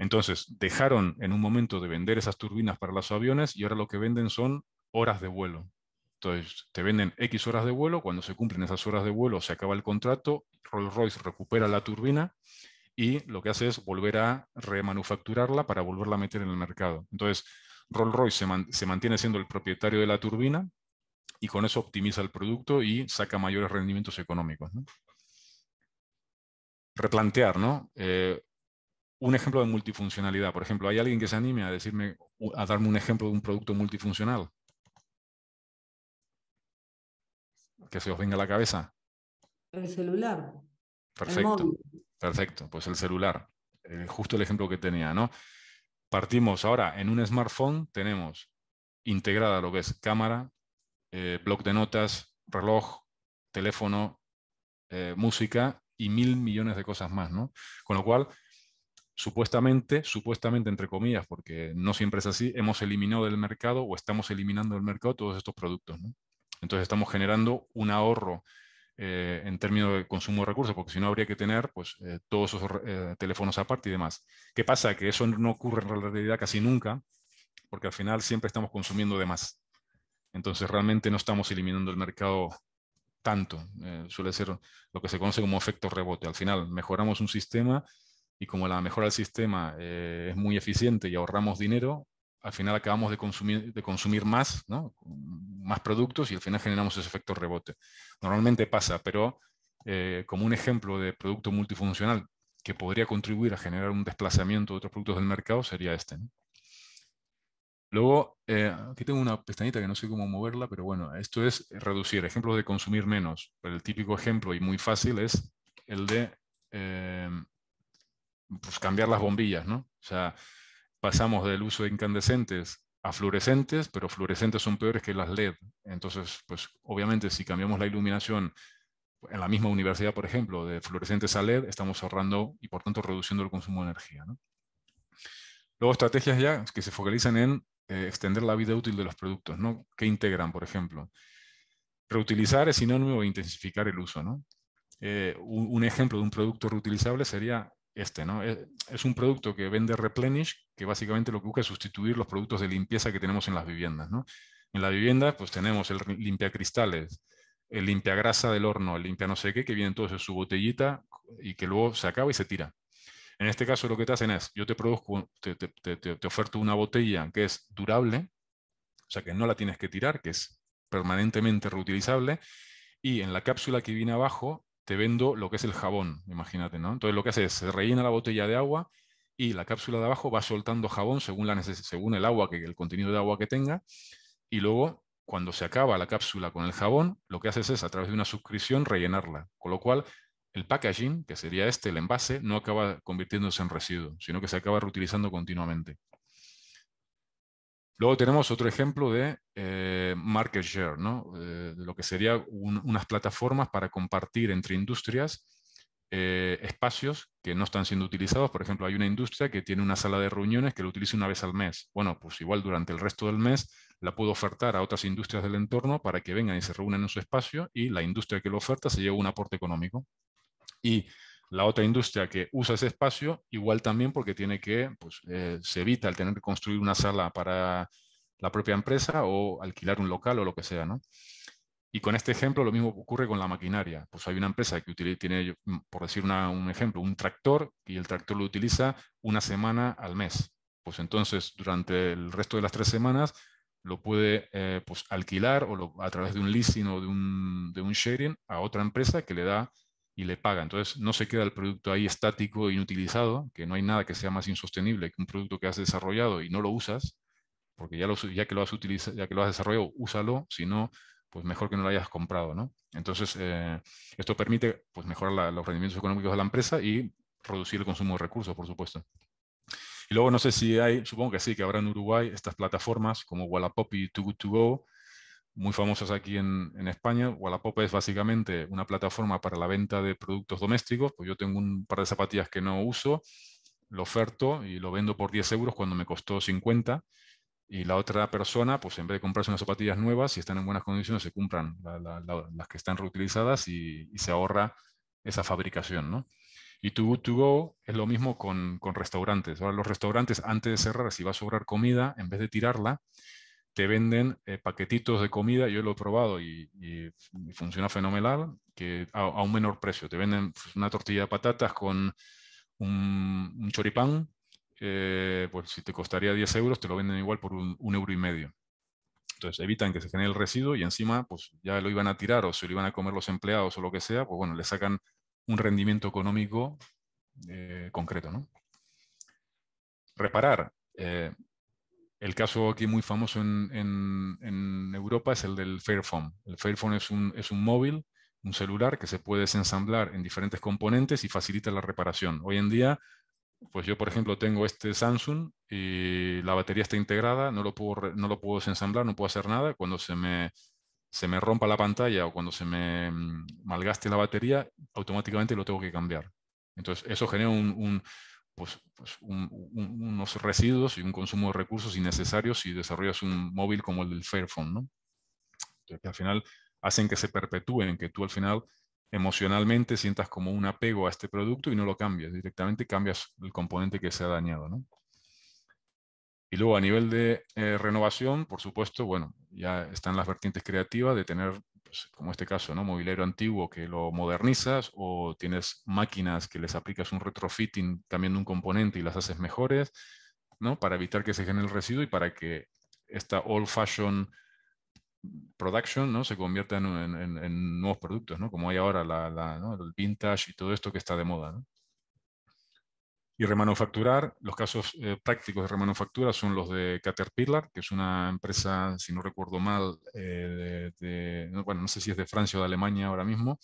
Entonces, dejaron en un momento de vender esas turbinas para los aviones y ahora lo que venden son horas de vuelo. Entonces, te venden X horas de vuelo, cuando se cumplen esas horas de vuelo se acaba el contrato, Rolls Royce recupera la turbina y lo que hace es volver a remanufacturarla para volverla a meter en el mercado. Entonces, Rolls Royce se, mantiene siendo el propietario de la turbina y con eso optimiza el producto y saca mayores rendimientos económicos. Replantear, ¿no? Eh, un ejemplo de multifuncionalidad. Por ejemplo, ¿hay alguien que se anime a decirme, a darme un ejemplo de un producto multifuncional? Que se os venga a la cabeza. El celular. Perfecto. perfecto. Pues el celular. Eh, justo el ejemplo que tenía, ¿no? Partimos ahora en un smartphone, tenemos integrada lo que es cámara, eh, bloc de notas, reloj, teléfono, eh, música y mil millones de cosas más, ¿no? Con lo cual, supuestamente, supuestamente entre comillas, porque no siempre es así, hemos eliminado del mercado o estamos eliminando del mercado todos estos productos. Entonces estamos generando un ahorro eh, en términos de consumo de recursos, porque si no habría que tener pues, eh, todos esos eh, teléfonos aparte y demás. ¿Qué pasa? Que eso no ocurre en realidad casi nunca, porque al final siempre estamos consumiendo de más. Entonces realmente no estamos eliminando el mercado tanto. suele ser lo que se conoce como efecto rebote. Al final mejoramos un sistema y como la mejora del sistema eh, es muy eficiente y ahorramos dinero, al final acabamos de consumir, de consumir más, ¿no? más productos y al final generamos ese efecto rebote. Normalmente pasa, pero eh, como un ejemplo de producto multifuncional que podría contribuir a generar un desplazamiento de otros productos del mercado sería este. Luego, eh, aquí tengo una pestañita que no sé cómo moverla, pero bueno, esto es reducir, ejemplos de consumir menos. El típico ejemplo y muy fácil es el de pues, cambiar las bombillas, ¿no? O sea, pasamos del uso de incandescentes a fluorescentes, pero fluorescentes son peores que las LED. Entonces, pues obviamente si cambiamos la iluminación en la misma universidad, por ejemplo, de fluorescentes a LED, estamos ahorrando y por tanto reduciendo el consumo de energía. ¿no? Luego estrategias ya que se focalizan en eh, extender la vida útil de los productos, ¿no? ¿Qué integran, por ejemplo? Reutilizar es sinónimo de intensificar el uso, ¿no? Eh, un, ejemplo de un producto reutilizable sería este, ¿no? Eh, es un producto que vende Replenish, que básicamente lo que busca es sustituir los productos de limpieza que tenemos en las viviendas, ¿no? En la vivienda, pues tenemos el limpia cristales, el limpiagrasa del horno, el limpia no sé qué, que viene entonces en su botellita y que luego se acaba y se tira. En este caso lo que te hacen es, yo te produzco, te oferto una botella que es durable, o sea que no la tienes que tirar, que es permanentemente reutilizable, y en la cápsula que viene abajo te vendo lo que es el jabón, imagínate, ¿no? Entonces lo que hace es, se rellena la botella de agua y la cápsula de abajo va soltando jabón según, según el agua, que, el contenido de agua que tenga, y luego cuando se acaba la cápsula con el jabón, lo que haces es a través de una suscripción rellenarla, con lo cual el packaging, que sería este, el envase, no acaba convirtiéndose en residuo, sino que se acaba reutilizando continuamente. Luego tenemos otro ejemplo de eh, market share, ¿no? Eh, lo que serían unas plataformas para compartir entre industrias eh, espacios que no están siendo utilizados. Por ejemplo, hay una industria que tiene una sala de reuniones que lo utiliza una vez al mes. Bueno, pues igual durante el resto del mes la puedo ofertar a otras industrias del entorno para que vengan y se reúnan en su espacio y la industria que lo oferta se lleva un aporte económico. Y la otra industria que usa ese espacio, igual también porque tiene que, pues, eh, se evita el tener que construir una sala para la propia empresa o alquilar un local o lo que sea, ¿no? Y con este ejemplo lo mismo ocurre con la maquinaria. Pues hay una empresa que utiliza, tiene, mm, por decir un ejemplo, un tractor y el tractor lo utiliza una semana al mes. Pues entonces durante el resto de las tres semanas lo puede eh, pues, alquilar o a través de un leasing o de un, de un sharing a otra empresa que le da y le paga. Entonces no se queda el producto ahí estático, inutilizado, que no hay nada que sea más insostenible que un producto que has desarrollado y no lo usas, porque ya, que, lo has utilizado, ya que lo has desarrollado, úsalo, si no, pues mejor que no lo hayas comprado. ¿no? Entonces eh, esto permite pues, mejorar los rendimientos económicos de la empresa y reducir el consumo de recursos, por supuesto. Y luego no sé si hay, supongo que sí, que habrá en Uruguay estas plataformas como Wallapop y Too Good To Go, muy famosas aquí en, España. Wallapop es básicamente una plataforma para la venta de productos domésticos. Pues yo tengo un par de zapatillas que no uso, lo oferto y lo vendo por 10 euros cuando me costó 50. Y la otra persona, pues en vez de comprarse unas zapatillas nuevas, si están en buenas condiciones, se compran las que están reutilizadas y, se ahorra esa fabricación, ¿no? Y tu to go es lo mismo con, con restaurantes. Ahora los restaurantes, antes de cerrar, si va a sobrar comida, en vez de tirarla, te venden eh, paquetitos de comida, yo lo he probado y, funciona fenomenal, que a, un menor precio. Te venden pues, una tortilla de patatas con un, choripán, eh, pues si te costaría 10 euros, te lo venden igual por un, euro y medio. Entonces evitan que se genere el residuo y encima pues ya lo iban a tirar o se lo iban a comer los empleados o lo que sea, pues bueno, le sacan un rendimiento económico eh, concreto, ¿no? Reparar. El caso aquí muy famoso en, Europa es el del Fairphone. El Fairphone es un, móvil, un celular que se puede desensamblar en diferentes componentes y facilita la reparación. Hoy en día, pues yo por ejemplo tengo este Samsung y la batería está integrada, no lo puedo, no lo puedo desensamblar, no puedo hacer nada. Cuando se me, se me rompa la pantalla o cuando se me mm, malgaste la batería, automáticamente lo tengo que cambiar. Entonces, eso genera un, pues, pues unos residuos y un consumo de recursos innecesarios si desarrollas un móvil como el del Fairphone, ¿no? que al final hacen que se perpetúen, que tú al final emocionalmente sientas como un apego a este producto y no lo cambias, directamente cambias el componente que se ha dañado, ¿no? Y luego a nivel de eh, renovación, por supuesto, bueno, ya están las vertientes creativas de tener pues, como este caso, ¿no? mobiliario antiguo que lo modernizas o tienes máquinas que les aplicas un retrofitting también de un componente y las haces mejores, ¿no? para evitar que se genere el residuo y para que esta old fashion production ¿no? se convierta en, nuevos productos, ¿no? como hay ahora el vintage y todo esto que está de moda. ¿no? Y remanufacturar, los casos eh, prácticos de remanufactura son los de Caterpillar, que es una empresa, si no recuerdo mal, eh, bueno, no sé si es de Francia o de Alemania ahora mismo,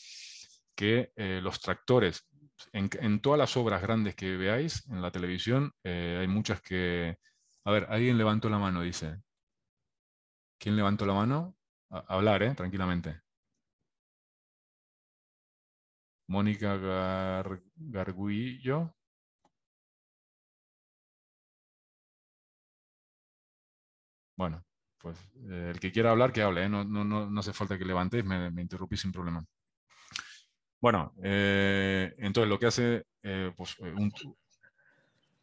que eh, los tractores, en, todas las obras grandes que veáis en la televisión, hay muchas que... A ver, alguien levantó la mano, dice. ¿Quién levantó la mano? hablar, tranquilamente. Mónica Garguillo. Bueno, pues eh, el que quiera hablar, que hable, ¿eh? no, no, hace falta que levantéis, me, me interrumpís sin problema. Bueno, eh, entonces lo que hace, pues,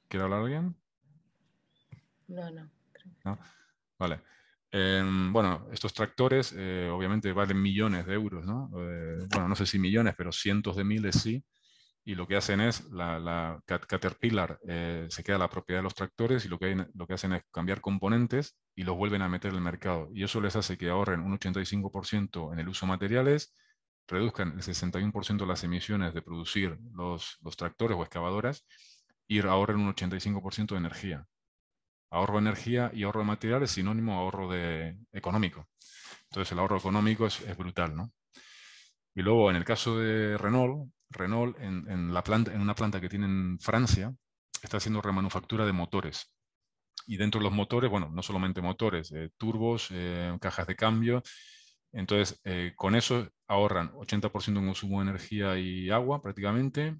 ¿quiere hablar alguien? No, no. Vale. Em, bueno, estos tractores obviamente valen millones de euros, ¿no? bueno, no sé si millones, pero cientos de miles sí y lo que hacen es, la, Caterpillar eh, se queda la propiedad de los tractores y lo que, lo que hacen es cambiar componentes y los vuelven a meter en el mercado. Y eso les hace que ahorren un 85% en el uso de materiales, reduzcan el 61% las emisiones de producir los, los tractores o excavadoras y ahorren un 85% de energía. Ahorro de energía y ahorro de materiales es sinónimo a ahorro de, económico. Entonces el ahorro económico es, es brutal, ¿no? Y luego, en el caso de Renault, Renault, en, la en una planta que tiene en Francia, está haciendo remanufactura de motores. Y dentro de los motores, bueno, no solamente motores, eh, turbos, eh, cajas de cambio. Entonces, eh, con eso ahorran 80% en consumo de energía y agua prácticamente,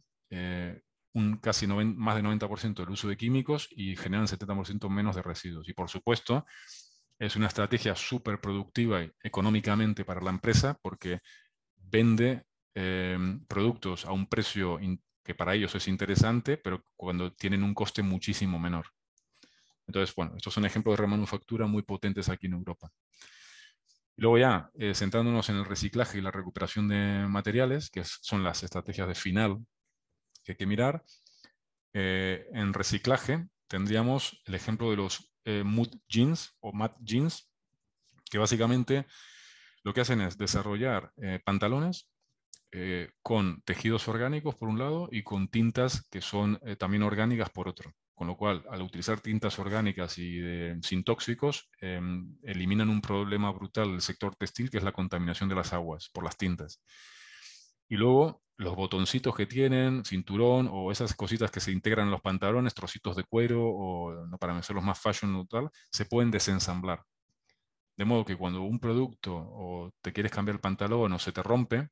un casi más de 90% del uso de químicos y generan 70% menos de residuos. Y por supuesto, es una estrategia súper productiva económicamente para la empresa porque vende Em, productos a un precio que para ellos es interesante, pero cuando tienen un coste muchísimo menor. Entonces, bueno, estos son ejemplos de remanufactura muy potentes aquí en Europa. Y luego ya, eh, centrándonos en el reciclaje y la recuperación de materiales, que son las estrategias de final que hay que mirar, eh, en reciclaje tendríamos el ejemplo de los eh, MUD jeans o MAT jeans, que básicamente lo que hacen es desarrollar eh, pantalones eh, con tejidos orgánicos por un lado y con tintas que son eh, también orgánicas por otro. Con lo cual, al utilizar tintas orgánicas y sin tóxicos, em, eliminan un problema brutal del sector textil, que es la contaminación de las aguas por las tintas. Y luego, los botoncitos que tienen, cinturón o esas cositas que se integran en los pantalones, trocitos de cuero o para hacerlos más fashion o se pueden desensamblar. De modo que cuando un producto o te quieres cambiar el pantalón o se te rompe,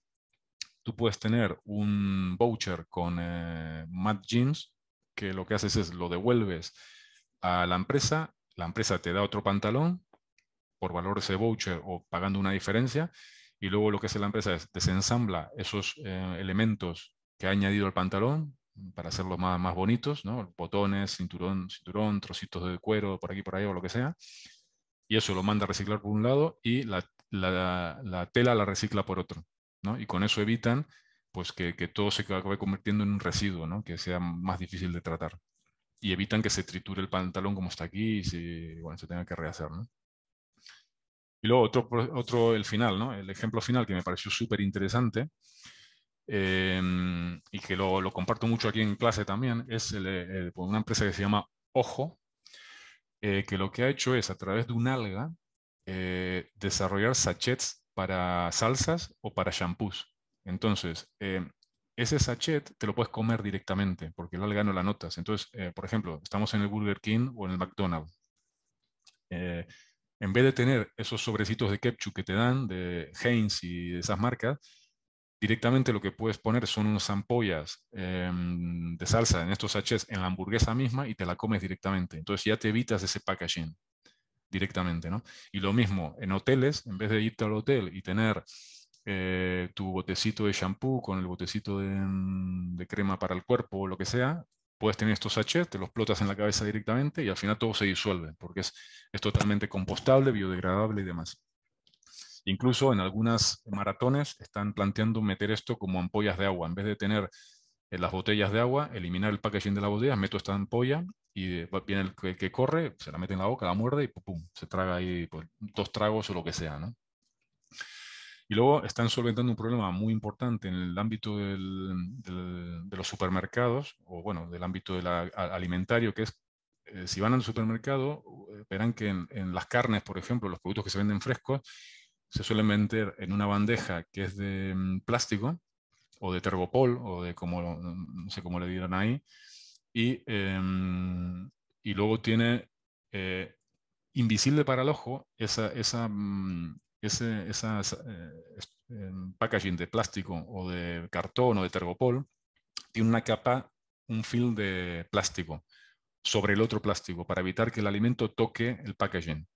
tú puedes tener un voucher con eh, Mad Jeans, que lo que haces es lo devuelves a la empresa, la empresa te da otro pantalón por valor ese voucher o pagando una diferencia, y luego lo que hace la empresa es desensambla esos eh, elementos que ha añadido al pantalón para hacerlos más, más bonitos, ¿no? botones, cinturón, cinturón, trocitos de cuero por aquí, por ahí o lo que sea, y eso lo manda a reciclar por un lado y la tela la recicla por otro. Y con eso evitan pues que, todo se acabe convirtiendo en un residuo, Que sea más difícil de tratar. Y evitan que se triture el pantalón como está aquí y se, bueno, se tenga que rehacer, Y luego otro, otro el final, El ejemplo final que me pareció súper interesante em, y que lo, comparto mucho aquí en clase también, es por una empresa que se llama Ojo, eh, que lo que ha hecho es a través de un alga eh, desarrollar sachets para salsas o para shampoos. Entonces, eh, ese sachet te lo puedes comer directamente porque lo le gano la notas. Entonces, eh, por ejemplo, estamos en el Burger King o en el McDonald's. Eh, en vez de tener esos sobrecitos de ketchup que te dan de Heinz y de esas marcas, directamente lo que puedes poner son unas ampollas em, de salsa en estos sachets en la hamburguesa misma y te la comes directamente. Entonces ya te evitas ese packaging directamente, ¿no? Y lo mismo, en hoteles, en vez de irte al hotel y tener eh, tu botecito de shampoo con el botecito mm, de, crema para el cuerpo o lo que sea, puedes tener estos sachets, te los plotas en la cabeza directamente y al final todo se disuelve, porque es totalmente compostable, biodegradable y demás. Incluso en algunas maratones están planteando meter esto como ampollas de agua, en vez de tener en las botellas de agua, eliminar el packaging de la botella, meto esta ampolla y eh, viene el que, corre, se la mete en la boca, la muerde y pum, se traga ahí pues, dos tragos o lo que sea, ¿no? Y luego están solventando un problema muy importante en el ámbito de los supermercados, o bueno, del ámbito del alimentario, que es eh, si van al supermercado, eh, verán que en, en, las carnes, por ejemplo, los productos que se venden frescos, se suelen vender en una bandeja que es de mm, plástico, o de Tergopol, o de como, no sé cómo le dieron ahí. Y, em, y luego tiene eh, invisible para el ojo esa, esa, mm, ese eh, em, packaging de plástico o de cartón o de Tergopol. Tiene una capa, un film de plástico sobre el otro plástico para evitar que el alimento toque el packaging.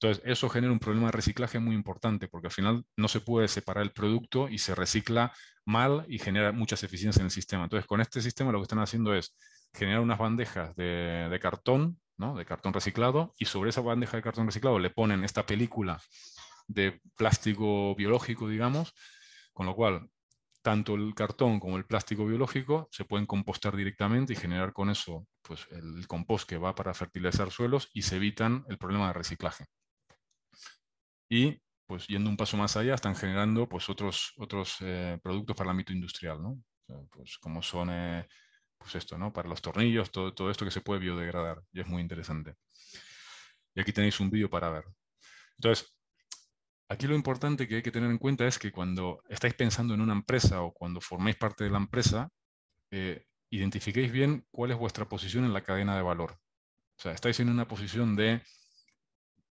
Entonces, eso genera un problema de reciclaje muy importante porque al final no se puede separar el producto y se recicla mal y genera muchas eficiencias en el sistema. Entonces, con este sistema lo que están haciendo es generar unas bandejas de, cartón, ¿no? de cartón reciclado, y sobre esa bandeja de cartón reciclado le ponen esta película de plástico biológico, digamos, con lo cual tanto el cartón como el plástico biológico se pueden compostar directamente y generar con eso pues, el compost que va para fertilizar suelos y se evitan el problema de reciclaje y pues yendo un paso más allá están generando pues otros, otros eh, productos para el ámbito industrial, ¿no? pues como son, eh, pues esto, ¿no? Para los tornillos, todo, todo esto que se puede biodegradar y es muy interesante. Y aquí tenéis un vídeo para ver. Entonces, Aquí lo importante que hay que tener en cuenta es que cuando estáis pensando en una empresa o cuando formáis parte de la empresa, eh, identifiquéis bien cuál es vuestra posición en la cadena de valor. O sea, estáis en una posición de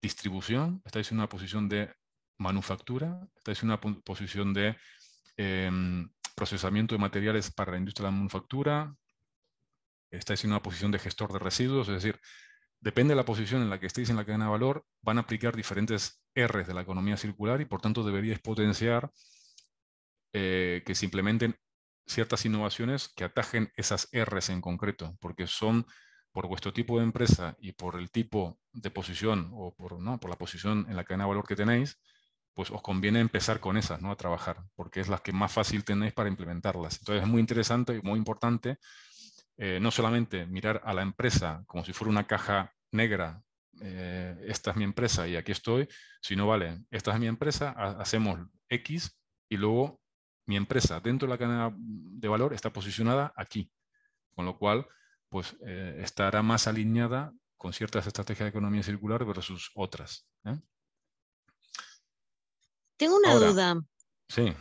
distribución, estáis en una posición de manufactura, estáis en una posición de em, procesamiento de materiales para la industria de la manufactura, estáis en una posición de gestor de residuos, es decir, depende de la posición en la que estéis en la cadena de valor, van a aplicar diferentes Rs de la economía circular y por tanto deberíais potenciar eh, que se implementen ciertas innovaciones que atajen esas Rs en concreto, porque son por vuestro tipo de empresa y por el tipo de posición o por, ¿no? por la posición en la cadena de valor que tenéis, pues os conviene empezar con esas, ¿no? A trabajar, porque es las que más fácil tenéis para implementarlas. Entonces es muy interesante y muy importante eh, no solamente mirar a la empresa como si fuera una caja negra, eh, esta es mi empresa y aquí estoy, sino, vale, esta es mi empresa, hacemos X y luego mi empresa dentro de la cadena de valor está posicionada aquí, con lo cual pues eh, estará más alineada con ciertas estrategias de economía circular versus otras. ¿eh? Tengo una duda. Sí.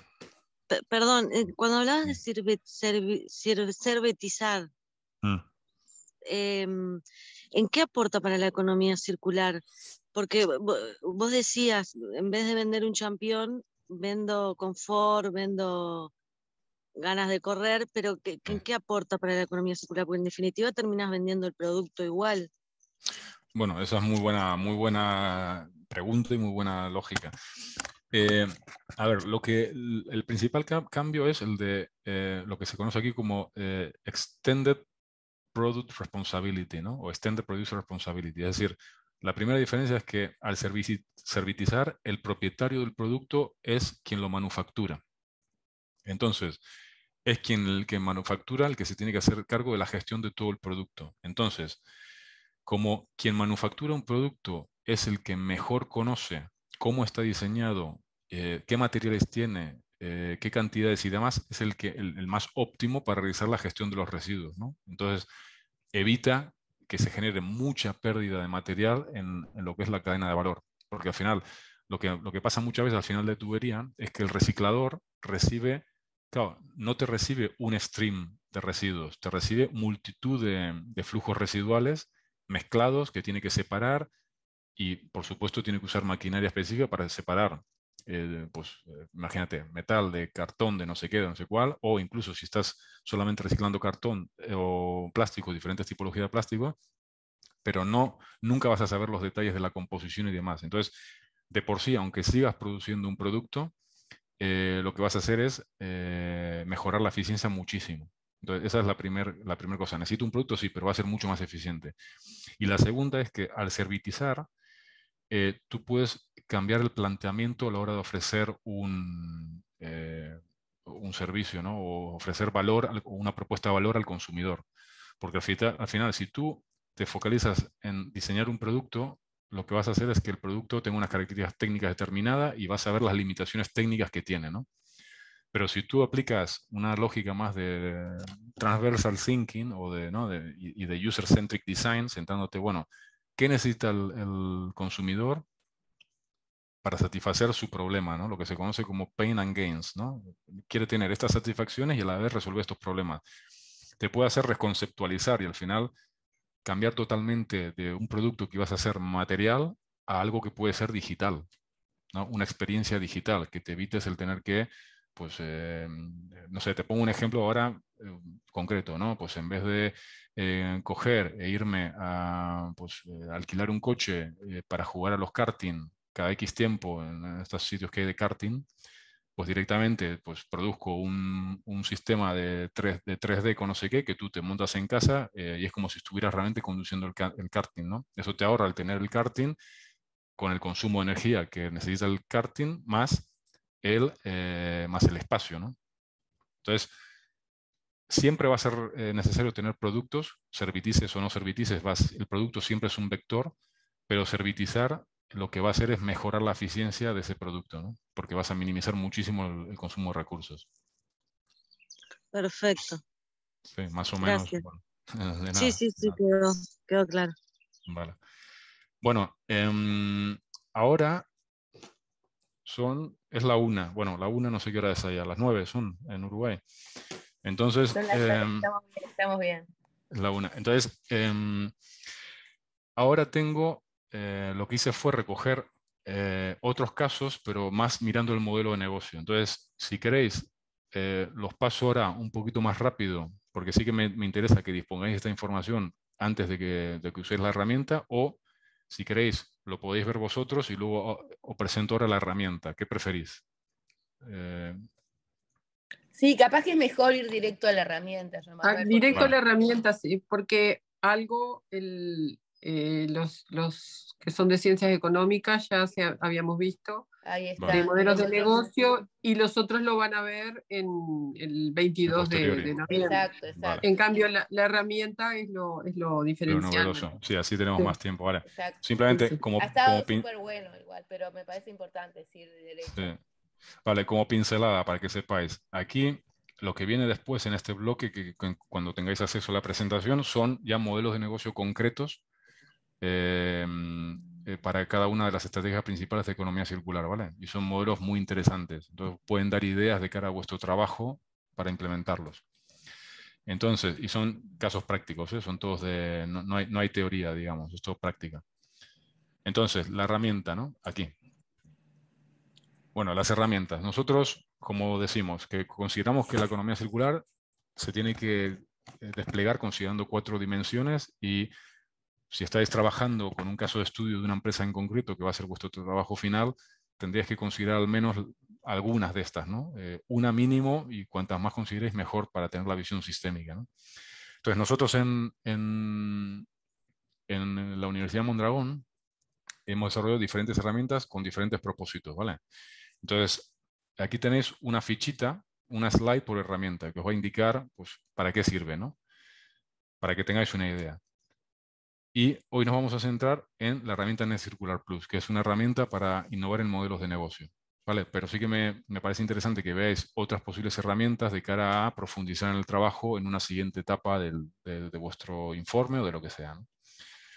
perdón, eh, mm. cuando hablabas de servetizar, mm. mm. em, ¿en qué aporta para la economía circular? Porque vos decías, en vez de vender un champión, vendo confort, vendo ganas de correr, pero mm. ¿qué, aporta para la economía circular? Porque en definitiva terminas vendiendo el producto igual. Bueno, esa es muy buena, muy buena pregunta y muy buena lógica. Eh, a ver, lo que el principal cambio es el de eh, lo que se conoce aquí como eh, Extended Product Responsibility, ¿no? O Extended Producer Responsibility. Es decir, la primera diferencia es que al servitizar, el propietario del producto es quien lo manufactura. Entonces, es quien el que manufactura el que se tiene que hacer cargo de la gestión de todo el producto. Entonces, como quien manufactura un producto es el que mejor conoce cómo está diseñado, eh, qué materiales tiene, eh, qué cantidades y demás, es el, que, el, más óptimo para realizar la gestión de los residuos. Entonces, evita que se genere mucha pérdida de material en, lo que es la cadena de valor, porque al final, lo que, lo que pasa muchas veces al final de tubería es que el reciclador recibe no te recibe un stream de residuos, te recibe multitud de, flujos residuales mezclados que tiene que separar y, por supuesto, tiene que usar maquinaria específica para separar eh, pues eh, imagínate, metal de cartón de no sé qué, de no sé cuál, o incluso si estás solamente reciclando cartón eh, o plástico, diferentes tipologías de plástico, pero no, nunca vas a saber los detalles de la composición y demás. Entonces, de por sí, aunque sigas produciendo un producto, eh, lo que vas a hacer es eh, mejorar la eficiencia muchísimo. Entonces, esa es la primera la cosa. Necesito un producto, sí, pero va a ser mucho más eficiente. Y la segunda es que al servitizar, eh, tú puedes cambiar el planteamiento a la hora de ofrecer un, un servicio, ¿no? O ofrecer valor, una propuesta de valor al consumidor. Porque al final, si tú te focalizas en diseñar un producto, lo que vas a hacer es que el producto tenga unas características técnicas determinadas y vas a ver las limitaciones técnicas que tiene, ¿no? Pero si tú aplicas una lógica más de transversal thinking o de, y de user-centric design, sentándote, bueno, ¿qué necesita el, el, consumidor para satisfacer su problema? ¿no? Lo que se conoce como pain and gains. ¿no? Quiere tener estas satisfacciones y a la vez resolver estos problemas. Te puede hacer reconceptualizar y al final cambiar totalmente de un producto que ibas a hacer material a algo que puede ser digital, una experiencia digital, que te evites el tener que, pues, eh, no sé, te pongo un ejemplo ahora eh, concreto, ¿no? Pues en vez de eh, coger e irme a pues, alquilar un coche para jugar a los karting cada X tiempo en estos sitios que hay de karting, pues directamente pues produzco un, sistema de, 3, de 3D con no sé qué que tú te montas en casa eh, y es como si estuvieras realmente conduciendo el, karting, ¿no? Eso te ahorra el tener el karting con el consumo de energía que necesita el karting más el, eh, más el espacio, ¿no? Entonces, siempre va a ser eh, necesario tener productos, servitices o no servitices, vas, el producto siempre es un vector, pero servitizar lo que va a hacer es mejorar la eficiencia de ese producto, ¿no? porque vas a minimizar muchísimo el, consumo de recursos. Perfecto. Sí, más o menos. Bueno, sí, sí, sí, quedó, quedó, claro. Vale. Bueno, em, ahora son, es la una. Bueno, la una no sé qué hora es allá, las nueve son en Uruguay. Entonces. Em, estamos bien, estamos La una. Entonces, em, ahora tengo eh, lo que hice fue recoger eh, otros casos, pero más mirando el modelo de negocio. Entonces, si queréis, eh, los paso ahora un poquito más rápido, porque sí que me, interesa que dispongáis esta información antes de que, de uséis la herramienta, o si queréis, lo podéis ver vosotros y luego os, presento ahora la herramienta. ¿Qué preferís? Sí, capaz que es mejor ir directo a la herramienta. Ah, directo a la herramienta, sí, porque algo, el, eh, los, los, que son de ciencias económicas, ya se, habíamos visto, Ahí está. de modelos de negocio, y los otros lo van a ver en el 22 de, noviembre. Exacto, exacto. En cambio, la, herramienta es lo, es lo Sí, así tenemos más tiempo. ahora Simplemente como... Ha estado bueno igual, pero me parece importante Vale, como pincelada para que sepáis, aquí lo que viene después en este bloque, que, cuando tengáis acceso a la presentación, son ya modelos de negocio concretos Em, eh, para cada una de las estrategias principales de economía circular, ¿vale? Y son modelos muy interesantes. Entonces, pueden dar ideas de cara a vuestro trabajo para implementarlos. Entonces, y son casos prácticos, ¿eh? son todos de, no, hay, no, hay, teoría, digamos, es todo práctica. Entonces, la herramienta, ¿no? Aquí. Bueno, las herramientas. Nosotros, como decimos, que consideramos que la economía circular se tiene que eh, desplegar considerando cuatro dimensiones y si estáis trabajando con un caso de estudio de una empresa en concreto que va a ser vuestro trabajo final, tendrías que considerar al menos algunas de estas, ¿no? Eh, una mínimo y cuantas más consideréis mejor para tener la visión sistémica, Entonces nosotros en, la Universidad Mondragón hemos desarrollado diferentes herramientas con diferentes propósitos, ¿vale? Entonces aquí tenéis una fichita, una slide por herramienta que os va a indicar pues, para qué sirve, Para que tengáis una idea. Y hoy nos vamos a centrar en la herramienta Net Circular Plus, que es una herramienta para innovar en modelos de negocio. ¿Vale? Pero sí que me, parece interesante que veáis otras posibles herramientas de cara a profundizar en el trabajo en una siguiente etapa de, vuestro informe o de lo que sea.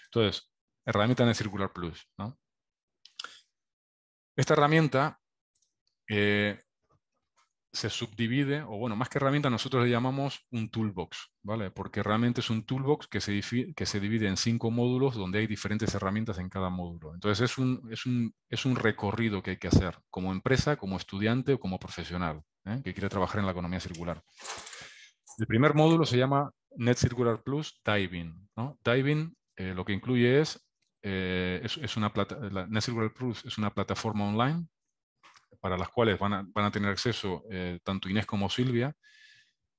Entonces, herramienta Net Circular Plus. Esta herramienta eh, se subdivide, o bueno, más que herramienta, nosotros le llamamos un toolbox, ¿vale? Porque realmente es un toolbox que se, que se divide en cinco módulos donde hay diferentes herramientas en cada módulo. Entonces es un, un, es un recorrido que hay que hacer como empresa, como estudiante o como profesional ¿eh? que quiere trabajar en la economía circular. El primer módulo se llama Net Circular Plus Diving. ¿no? Diving eh, lo que incluye es, eh, es, una plata, Net Circular Plus es una plataforma online para las cuales van a, tener acceso eh, tanto Inés como Silvia.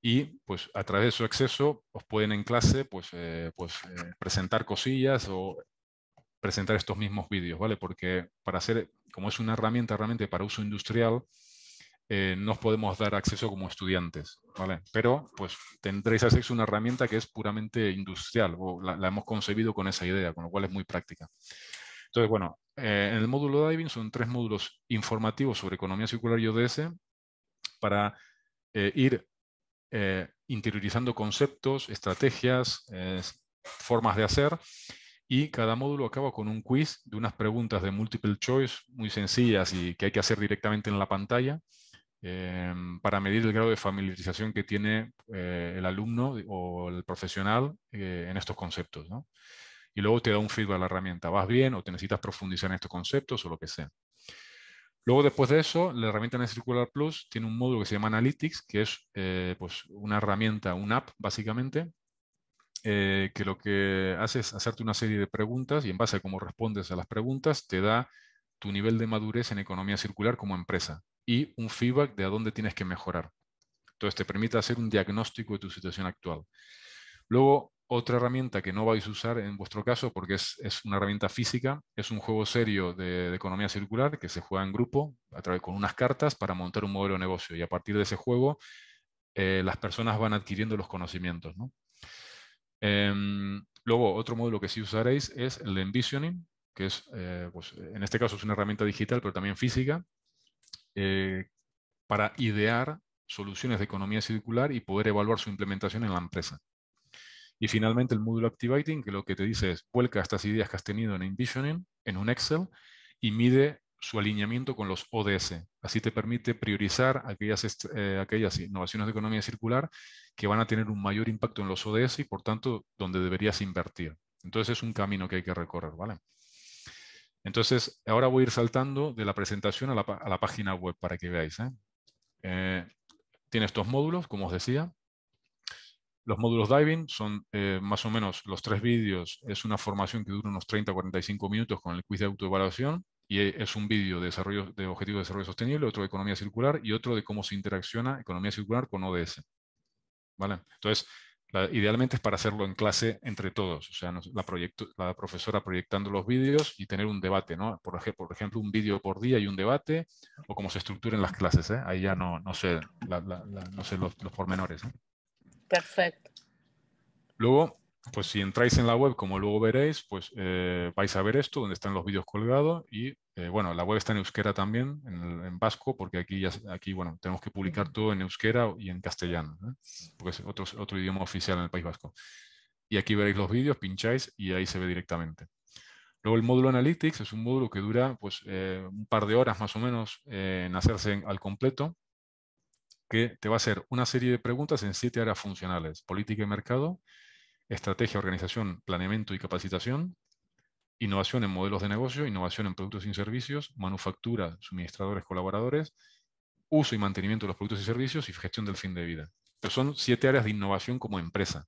Y pues a través de su acceso os pues, pueden en clase pues, eh, pues eh, presentar cosillas o presentar estos mismos vídeos, ¿vale? Porque para hacer, como es una herramienta realmente para uso industrial, no os podemos dar acceso como estudiantes, ¿vale? Pero pues tendréis acceso a una herramienta que es puramente industrial, o la, la, hemos concebido con esa idea, con lo cual es muy práctica. Entonces, bueno, eh, en el módulo Diving son tres módulos informativos sobre economía circular y ODS para eh, ir eh, interiorizando conceptos, estrategias, formas de hacer. Y cada módulo acaba con un quiz de unas preguntas de multiple choice muy sencillas y que hay que hacer directamente en la pantalla para medir el grado de familiarización que tiene el alumno o el profesional en estos conceptos. ¿no? y luego te da un feedback a la herramienta. ¿Vas bien o te necesitas profundizar en estos conceptos o lo que sea? Luego, después de eso, la herramienta Circular Plus tiene un módulo que se llama Analytics, que es eh, pues una herramienta, un app básicamente, eh, que lo que hace es hacerte una serie de preguntas y en base a cómo respondes a las preguntas te da tu nivel de madurez en economía circular como empresa y un feedback de a dónde tienes que mejorar. Entonces te permite hacer un diagnóstico de tu situación actual. Luego, otra herramienta que no vais a usar en vuestro caso, porque es, una herramienta física, es un juego serio de, economía circular que se juega en grupo a través con unas cartas para montar un modelo de negocio. Y a partir de ese juego, eh, las personas van adquiriendo los conocimientos. Em, luego, otro módulo que sí usaréis es el envisioning, que es, eh, pues, en este caso es una herramienta digital, pero también física, eh, para idear soluciones de economía circular y poder evaluar su implementación en la empresa. Y finalmente el módulo Activating, que lo que te dice es, vuelca estas ideas que has tenido en Envisioning, en un Excel, y mide su alineamiento con los ODS. Así te permite priorizar aquellas, eh, aquellas innovaciones de economía circular que van a tener un mayor impacto en los ODS y, por tanto, donde deberías invertir. Entonces, es un camino que hay que recorrer, ¿vale? Entonces, ahora voy a ir saltando de la presentación a la, página web para que veáis. ¿eh? Eh, tiene estos módulos, como os decía, los módulos diving son eh, más o menos los tres vídeos. Es una formación que dura unos 30 o 45 minutos con el quiz de autoevaluación y eh, es un vídeo de, desarrollo, de objetivos de desarrollo sostenible, otro de economía circular y otro de cómo se interacciona economía circular con ODS. ¿Vale? Entonces, idealmente es para hacerlo en clase entre todos, o sea, la, profesora proyectando los vídeos y tener un debate, ¿no? Por, ejemplo, un vídeo por día y un debate, o cómo se estructuren las clases, ¿eh? Ahí ya no, no sé, los, pormenores. Perfecto. Luego, pues si entráis en la web, como luego veréis, pues eh, vais a ver esto, donde están los vídeos colgados y eh, bueno, la web está en euskera también, en, vasco, porque aquí, ya, aquí bueno, tenemos que publicar todo en euskera y en castellano, ¿eh? porque es otro, otro idioma oficial en el País Vasco. Y aquí veréis los vídeos, pincháis y ahí se ve directamente. Luego el módulo Analytics es un módulo que dura pues, un par de horas más o menos en hacerse al completo que te va a hacer una serie de preguntas en siete áreas funcionales. Política y mercado, estrategia, organización, planeamiento y capacitación, innovación en modelos de negocio, innovación en productos y servicios, manufactura, suministradores, colaboradores, uso y mantenimiento de los productos y servicios y gestión del fin de vida. Pero son siete áreas de innovación como empresa.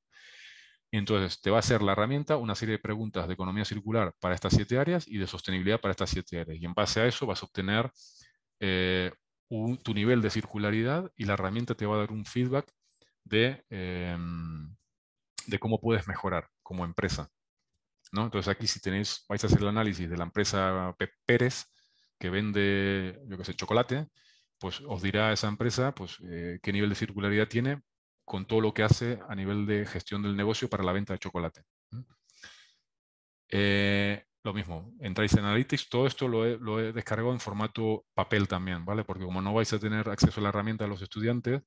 Entonces, te va a hacer la herramienta una serie de preguntas de economía circular para estas siete áreas y de sostenibilidad para estas siete áreas. Y en base a eso vas a obtener eh, tu nivel de circularidad y la herramienta te va a dar un feedback de, em, de cómo puedes mejorar como empresa. Entonces aquí si tenéis, vais a hacer el análisis de la empresa Pérez que vende, yo qué sé, chocolate, pues os dirá esa empresa pues, eh, qué nivel de circularidad tiene con todo lo que hace a nivel de gestión del negocio para la venta de chocolate. Lo mismo, entráis en Analytics, todo esto lo he, descargado en formato papel también, ¿vale? Porque como no vais a tener acceso a la herramienta de los estudiantes,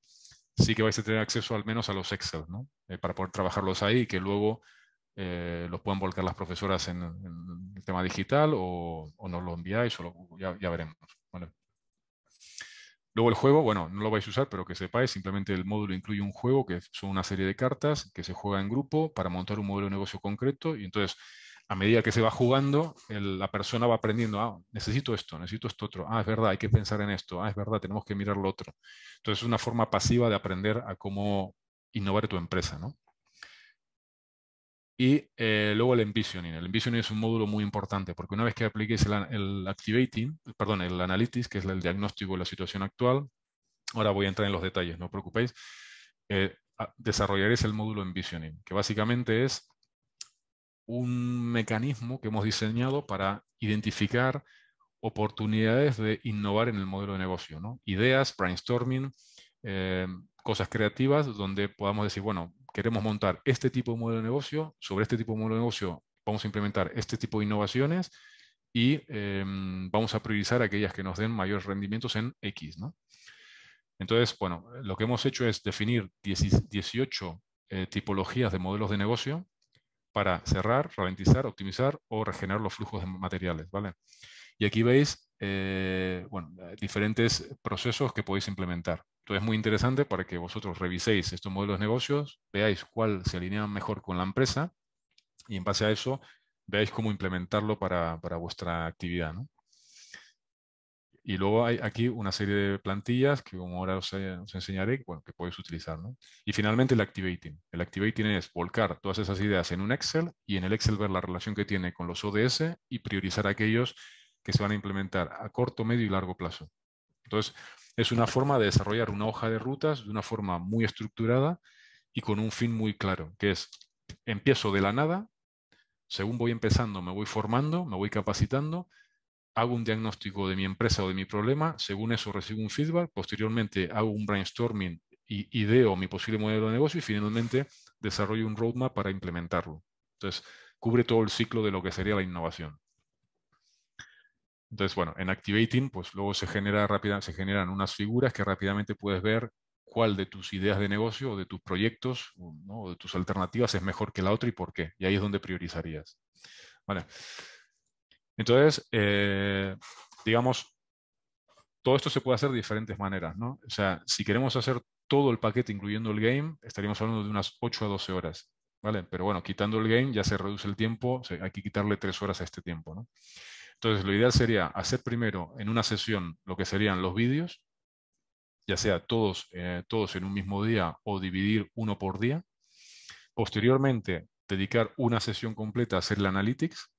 sí que vais a tener acceso al menos a los Excel, ¿no? Eh, para poder trabajarlos ahí y que luego eh, los puedan volcar las profesoras en, el tema digital o, nos lo enviáis, o ya, veremos, Luego el juego, bueno, no lo vais a usar, pero que sepáis, simplemente el módulo incluye un juego que son una serie de cartas que se juega en grupo para montar un modelo de negocio concreto y entonces a medida que se va jugando, la persona va aprendiendo, ah, necesito esto, necesito esto otro, ah, es verdad, hay que pensar en esto, ah, es verdad, tenemos que mirar lo otro. Entonces es una forma pasiva de aprender a cómo innovar tu empresa, ¿no? Y eh, luego el envisioning. El envisioning es un módulo muy importante porque una vez que apliques el, activating, perdón, el analytics, que es el diagnóstico de la situación actual, ahora voy a entrar en los detalles, no os preocupéis, eh, desarrollaréis el módulo envisioning, que básicamente es un mecanismo que hemos diseñado para identificar oportunidades de innovar en el modelo de negocio, ideas, brainstorming, eh, cosas creativas donde podamos decir, bueno, queremos montar este tipo de modelo de negocio, sobre este tipo de modelo de negocio vamos a implementar este tipo de innovaciones y eh, vamos a priorizar aquellas que nos den mayores rendimientos en X. ¿no? Entonces, bueno, lo que hemos hecho es definir 18 eh, tipologías de modelos de negocio para cerrar, ralentizar, optimizar o regenerar los flujos de materiales. ¿vale? Y aquí veis eh, bueno, diferentes procesos que podéis implementar. Entonces es muy interesante para que vosotros reviséis estos modelos de negocios, veáis cuál se alinea mejor con la empresa y en base a eso veáis cómo implementarlo para, para vuestra actividad. ¿no? Y luego hay aquí una serie de plantillas que como ahora os, enseñaré, bueno, que podéis utilizar. Y finalmente el activating. El activating es volcar todas esas ideas en un Excel y en el Excel ver la relación que tiene con los ODS y priorizar aquellos que se van a implementar a corto, medio y largo plazo. Entonces, es una forma de desarrollar una hoja de rutas de una forma muy estructurada y con un fin muy claro, que es, empiezo de la nada, según voy empezando me voy formando, me voy capacitando hago un diagnóstico de mi empresa o de mi problema, según eso recibo un feedback, posteriormente hago un brainstorming y ideo mi posible modelo de negocio y finalmente desarrollo un roadmap para implementarlo. Entonces, cubre todo el ciclo de lo que sería la innovación. Entonces, bueno, en Activating, pues luego se, genera rápida, se generan unas figuras que rápidamente puedes ver cuál de tus ideas de negocio o de tus proyectos o de tus alternativas es mejor que la otra y por qué. Y ahí es donde priorizarías. Vale. Entonces, eh, digamos, todo esto se puede hacer de diferentes maneras, ¿no? O sea, si queremos hacer todo el paquete, incluyendo el game, estaríamos hablando de unas 8 a 12 horas, ¿vale? Pero bueno, quitando el game ya se reduce el tiempo, hay que quitarle 3 horas a este tiempo, ¿no? Entonces, lo ideal sería hacer primero en una sesión lo que serían los vídeos, ya sea todos, eh, todos en un mismo día o dividir uno por día. Posteriormente, dedicar una sesión completa a hacer la analytics,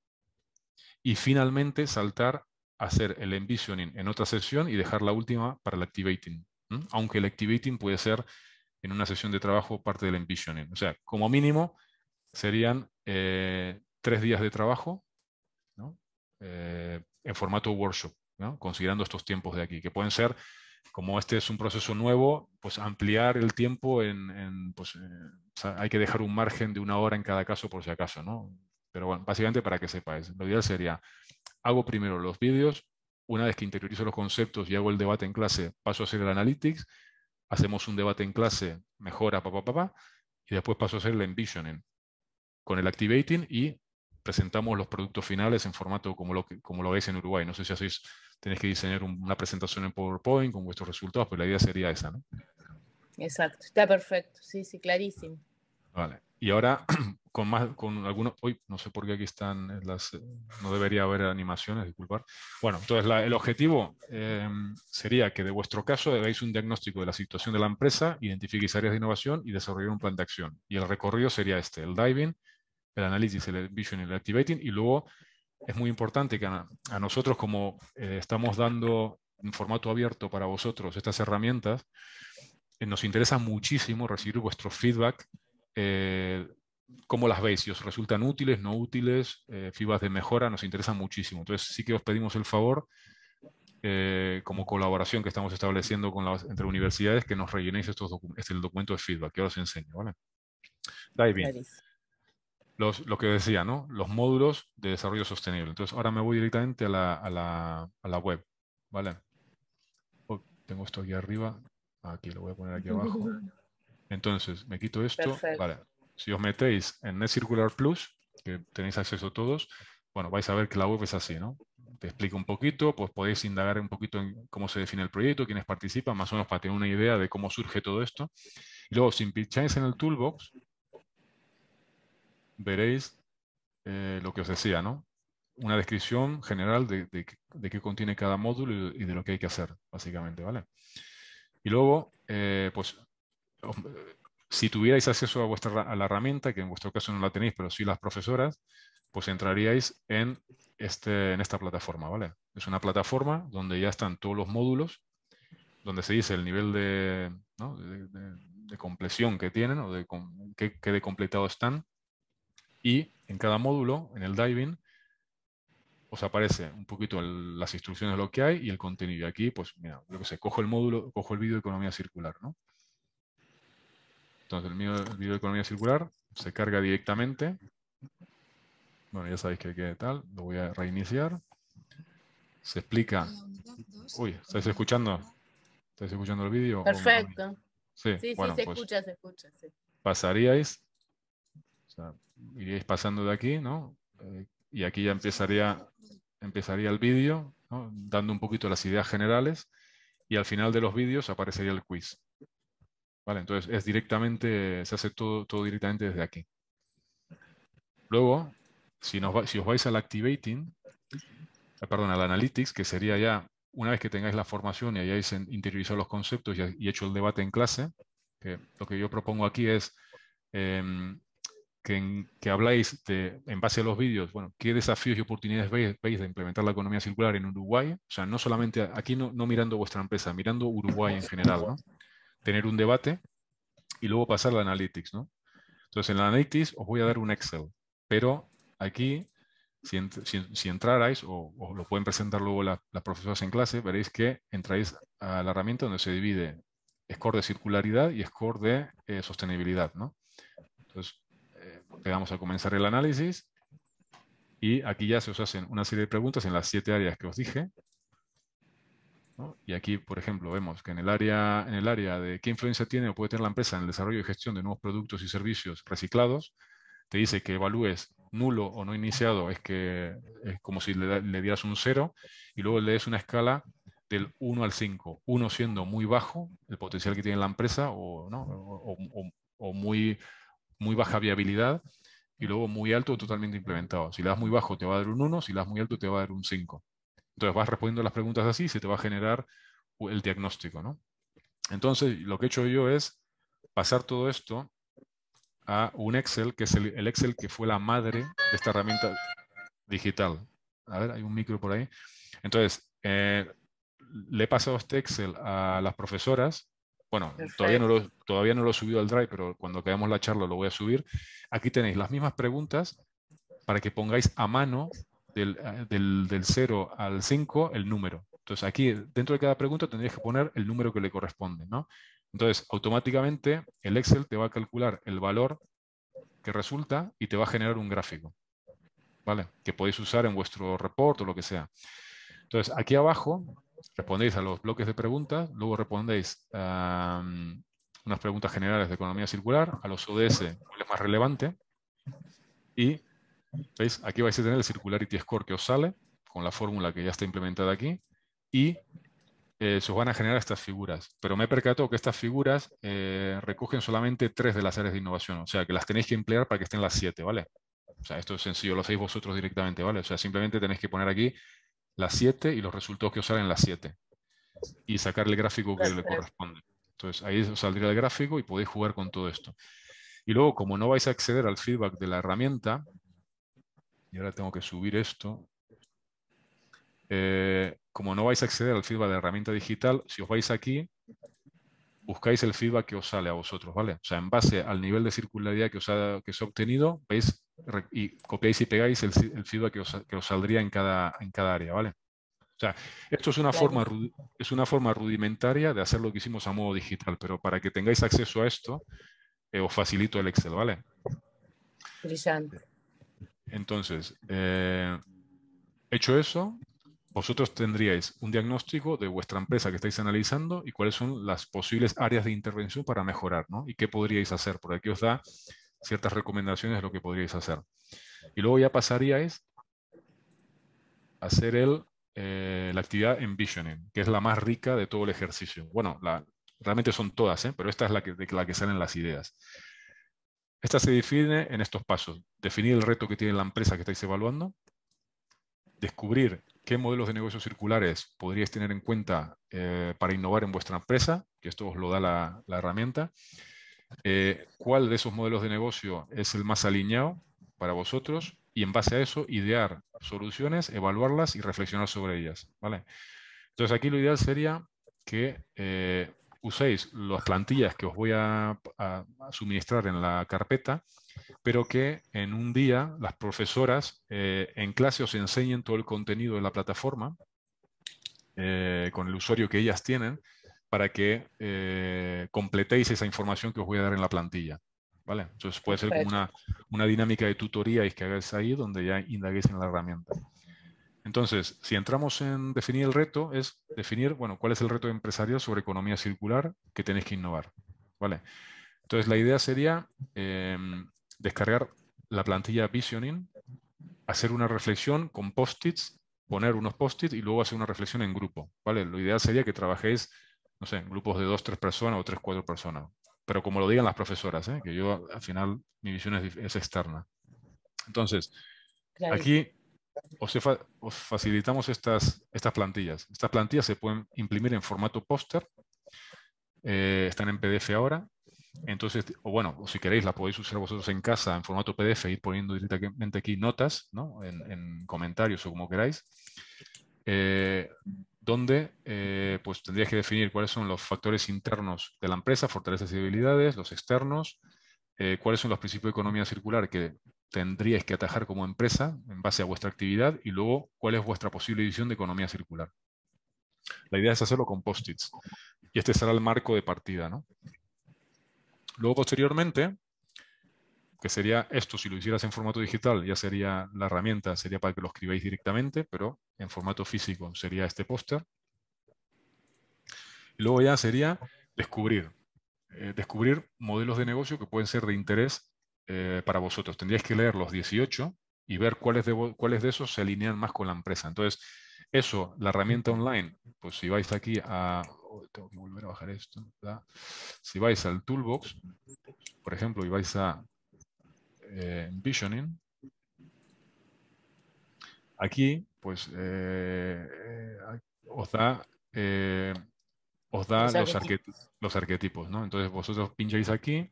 y finalmente saltar a hacer el envisioning en otra sesión y dejar la última para el activating. Aunque el activating puede ser en una sesión de trabajo parte del envisioning. O sea, como mínimo serían eh, tres días de trabajo eh, en formato workshop, considerando estos tiempos de aquí, que pueden ser como este es un proceso nuevo, pues ampliar el tiempo en, pues, eh, hay que dejar un margen de una hora en cada caso por si acaso, ¿no? Pero bueno, básicamente para que sepáis, lo ideal sería, hago primero los vídeos, una vez que interiorizo los conceptos y hago el debate en clase, paso a hacer el analytics, hacemos un debate en clase, mejora, papá, papá, y después paso a hacer el envisioning con el activating y presentamos los productos finales en formato como lo, como lo veis en Uruguay. No sé si hacéis, tenéis que diseñar una presentación en PowerPoint con vuestros resultados, pero la idea sería esa, ¿no? Exacto, está perfecto, sí, sí, clarísimo. Vale. Y ahora, con más, con algunos, hoy no sé por qué aquí están las, eh, no debería haber animaciones, disculpar. Bueno, entonces el objetivo eh, sería que de vuestro caso hagáis un diagnóstico de la situación de la empresa, identifiquéis áreas de innovación y desarrollar un plan de acción. Y el recorrido sería este, el diving, el análisis, el vision, el activating, y luego es muy importante que a, nosotros como eh, estamos dando en formato abierto para vosotros estas herramientas, nos interesa muchísimo recibir vuestro feedback eh, ¿Cómo las veis? Si os resultan útiles, no útiles, eh, de mejora, nos interesa muchísimo. Entonces sí que os pedimos el favor, eh, como colaboración que estamos estableciendo con entre universidades, que nos rellenéis estos este, el documento de feedback que ahora os enseño. ¿vale? bien. lo que decía, ¿no? Los módulos de desarrollo sostenible. Entonces ahora me voy directamente a la, web. ¿Vale? Oh, tengo esto aquí arriba. Aquí lo voy a poner aquí abajo. Entonces, me quito esto. Si os metéis en Circular Plus, que tenéis acceso todos, bueno, vais a ver que la web es así, ¿no? Te explico un poquito, pues podéis indagar un poquito en cómo se define el proyecto, quiénes participan, más o menos para tener una idea de cómo surge todo esto. Y luego, si pincháis en el toolbox, veréis eh, lo que os decía, ¿no? Una descripción general de, qué contiene cada módulo y, de lo que hay que hacer, básicamente, ¿vale? Y luego, eh, pues si tuvierais acceso a, vuestra, la herramienta, que en vuestro caso no la tenéis, pero sí las profesoras, pues entraríais en, este, en esta plataforma, ¿vale? Es una plataforma donde ya están todos los módulos, donde se dice el nivel de, de, que tienen o de que, de completado están. Y en cada módulo, en el diving, os aparece un poquito las instrucciones de lo que hay y el contenido. aquí, pues mira, lo que sé, cojo el módulo, cojo el vídeo de economía circular, ¿no? Entonces, el video, de economía circular se carga directamente. Bueno, ya sabéis que queda tal. Lo voy a reiniciar. Se explica. Uy, ¿estáis escuchando? ¿Estáis escuchando el vídeo? Perfecto. Sí, sí, se pues escucha, se escucha. Pasaríais, o sea, iríais pasando de aquí, ¿no? Eh, y aquí ya empezaría, empezaría el vídeo, ¿no? dando un poquito las ideas generales. Y al final de los vídeos aparecería el quiz entonces es directamente, se hace todo, directamente desde aquí. Luego, si, os vais al Activating, eh, perdón, al Analytics, que sería ya una vez que tengáis la formación y hayáis interiorizado los conceptos y, hecho el debate en clase, lo que yo propongo aquí es em, que, habláis de, en base a los vídeos, bueno, qué desafíos y oportunidades veis, de implementar la economía circular en Uruguay, o sea, no solamente aquí, no, no mirando vuestra empresa, mirando Uruguay en general, ¿no? tener un debate y luego pasar al Analytics, ¿no? Entonces, en el Analytics os voy a dar un Excel, pero aquí, si, entrarais, o, lo pueden presentar luego las profesoras en clase, veréis que entráis a la herramienta donde se divide score de circularidad y score de eh, sostenibilidad, ¿no? Entonces, le eh, damos a comenzar el análisis y aquí ya se os hacen una serie de preguntas en las siete áreas que os dije, y aquí, por ejemplo, vemos que en el, área, en el área de qué influencia tiene o puede tener la empresa en el desarrollo y gestión de nuevos productos y servicios reciclados, te dice que evalúes nulo o no iniciado, es que es como si le, dieras un cero, y luego le des una escala del 1 al 5, 1 siendo muy bajo, el potencial que tiene la empresa o, ¿no? o, muy, muy baja viabilidad, y luego muy alto o totalmente implementado. Si le das muy bajo te va a dar un 1, si le das muy alto te va a dar un 5. Entonces vas respondiendo las preguntas así y se te va a generar el diagnóstico. ¿no? Entonces lo que he hecho yo es pasar todo esto a un Excel, que es el, Excel que fue la madre de esta herramienta digital. A ver, hay un micro por ahí. Entonces, eh, le he pasado este Excel a las profesoras. Bueno, todavía no, lo, todavía no lo he subido al Drive, pero cuando acabemos la charla lo voy a subir. Aquí tenéis las mismas preguntas para que pongáis a mano del, 0 ah, al 5 el número. Entonces aquí dentro de cada pregunta tendrías que poner el número que le corresponde. ¿no? Entonces automáticamente el Excel te va a calcular el valor que resulta y te va a generar un gráfico. ¿Vale? Que podéis usar en vuestro report o lo que sea. Entonces aquí abajo respondéis a los bloques de preguntas, luego respondéis a unas preguntas generales de economía circular, a los ODS, cuál más relevante, y ¿Veis? Aquí vais a tener el Circularity Score que os sale con la fórmula que ya está implementada aquí y eh, se os van a generar estas figuras. Pero me he percatado que estas figuras eh, recogen solamente tres de las áreas de innovación, o sea que las tenéis que emplear para que estén las siete, ¿vale? O sea, esto es sencillo, lo hacéis vosotros directamente, ¿vale? O sea, simplemente tenéis que poner aquí las siete y los resultados que os salen las siete y sacar el gráfico que le corresponde. Entonces, ahí os saldría el gráfico y podéis jugar con todo esto. Y luego, como no vais a acceder al feedback de la herramienta, y ahora tengo que subir esto. Eh, como no vais a acceder al feedback de herramienta digital, si os vais aquí, buscáis el feedback que os sale a vosotros, ¿vale? O sea, en base al nivel de circularidad que os ha, que ha obtenido, veis y copiáis y pegáis el, feedback que os, saldría en cada, en cada área, ¿vale? O sea, esto es una, forma, es una forma rudimentaria de hacer lo que hicimos a modo digital, pero para que tengáis acceso a esto, eh, os facilito el Excel, ¿vale? Entonces, eh, hecho eso, vosotros tendríais un diagnóstico de vuestra empresa que estáis analizando y cuáles son las posibles áreas de intervención para mejorar, ¿no? Y qué podríais hacer. Por aquí os da ciertas recomendaciones de lo que podríais hacer. Y luego ya pasaríais a hacer eh, la actividad envisioning, que es la más rica de todo el ejercicio. Bueno, realmente son todas, ¿eh? pero esta es la que, de la que salen las ideas. Esta se define en estos pasos. Definir el reto que tiene la empresa que estáis evaluando, descubrir qué modelos de negocios circulares podríais tener en cuenta eh, para innovar en vuestra empresa, que esto os lo da la, herramienta, eh, cuál de esos modelos de negocio es el más alineado para vosotros y en base a eso idear soluciones, evaluarlas y reflexionar sobre ellas. ¿vale? Entonces aquí lo ideal sería que eh, uséis las plantillas que os voy a, suministrar en la carpeta, pero que en un día las profesoras eh, en clase os enseñen todo el contenido de la plataforma eh, con el usuario que ellas tienen para que eh, completéis esa información que os voy a dar en la plantilla. ¿Vale? Entonces puede ser como una, dinámica de tutoría y que hagáis ahí donde ya indaguéis en la herramienta. Entonces, si entramos en definir el reto, es definir, bueno, cuál es el reto empresarial sobre economía circular que tenéis que innovar. ¿Vale? Entonces, la idea sería em, descargar la plantilla Visioning, hacer una reflexión con post-its, poner unos post-its y luego hacer una reflexión en grupo. ¿Vale? Lo ideal sería que trabajéis, no sé, en grupos de dos, tres personas o tres, cuatro personas. Pero como lo digan las profesoras, ¿eh? que yo al final mi visión es, externa. Entonces, aquí o, facilitamos estas, plantillas. Estas plantillas se pueden imprimir en formato póster, eh, están en PDF ahora, entonces, o bueno, si queréis, la podéis usar vosotros en casa en formato PDF, ir poniendo directamente aquí notas, ¿no? en, comentarios o como queráis, eh, donde eh, pues tendrías que definir cuáles son los factores internos de la empresa, fortalezas y debilidades, los externos, eh, cuáles son los principios de economía circular que tendríais que atajar como empresa en base a vuestra actividad y luego cuál es vuestra posible visión de economía circular. La idea es hacerlo con post-its y este será el marco de partida. Luego, posteriormente, que sería esto, si lo hicieras en formato digital, ya sería la herramienta, sería para que lo escribáis directamente, pero en formato físico sería este póster. Luego ya sería descubrir. Eh, descubrir modelos de negocio que pueden ser de interés eh, para vosotros. Tendríais que leer los 18 y ver cuáles de, cuáles de esos se alinean más con la empresa. Entonces, eso, la herramienta online, pues si vais aquí a... Oh, tengo que volver a bajar esto. Si vais al toolbox, por ejemplo, y vais a eh, Visioning, aquí, pues eh, os da da los, arquetipos. ¿no? Entonces vosotros pincháis aquí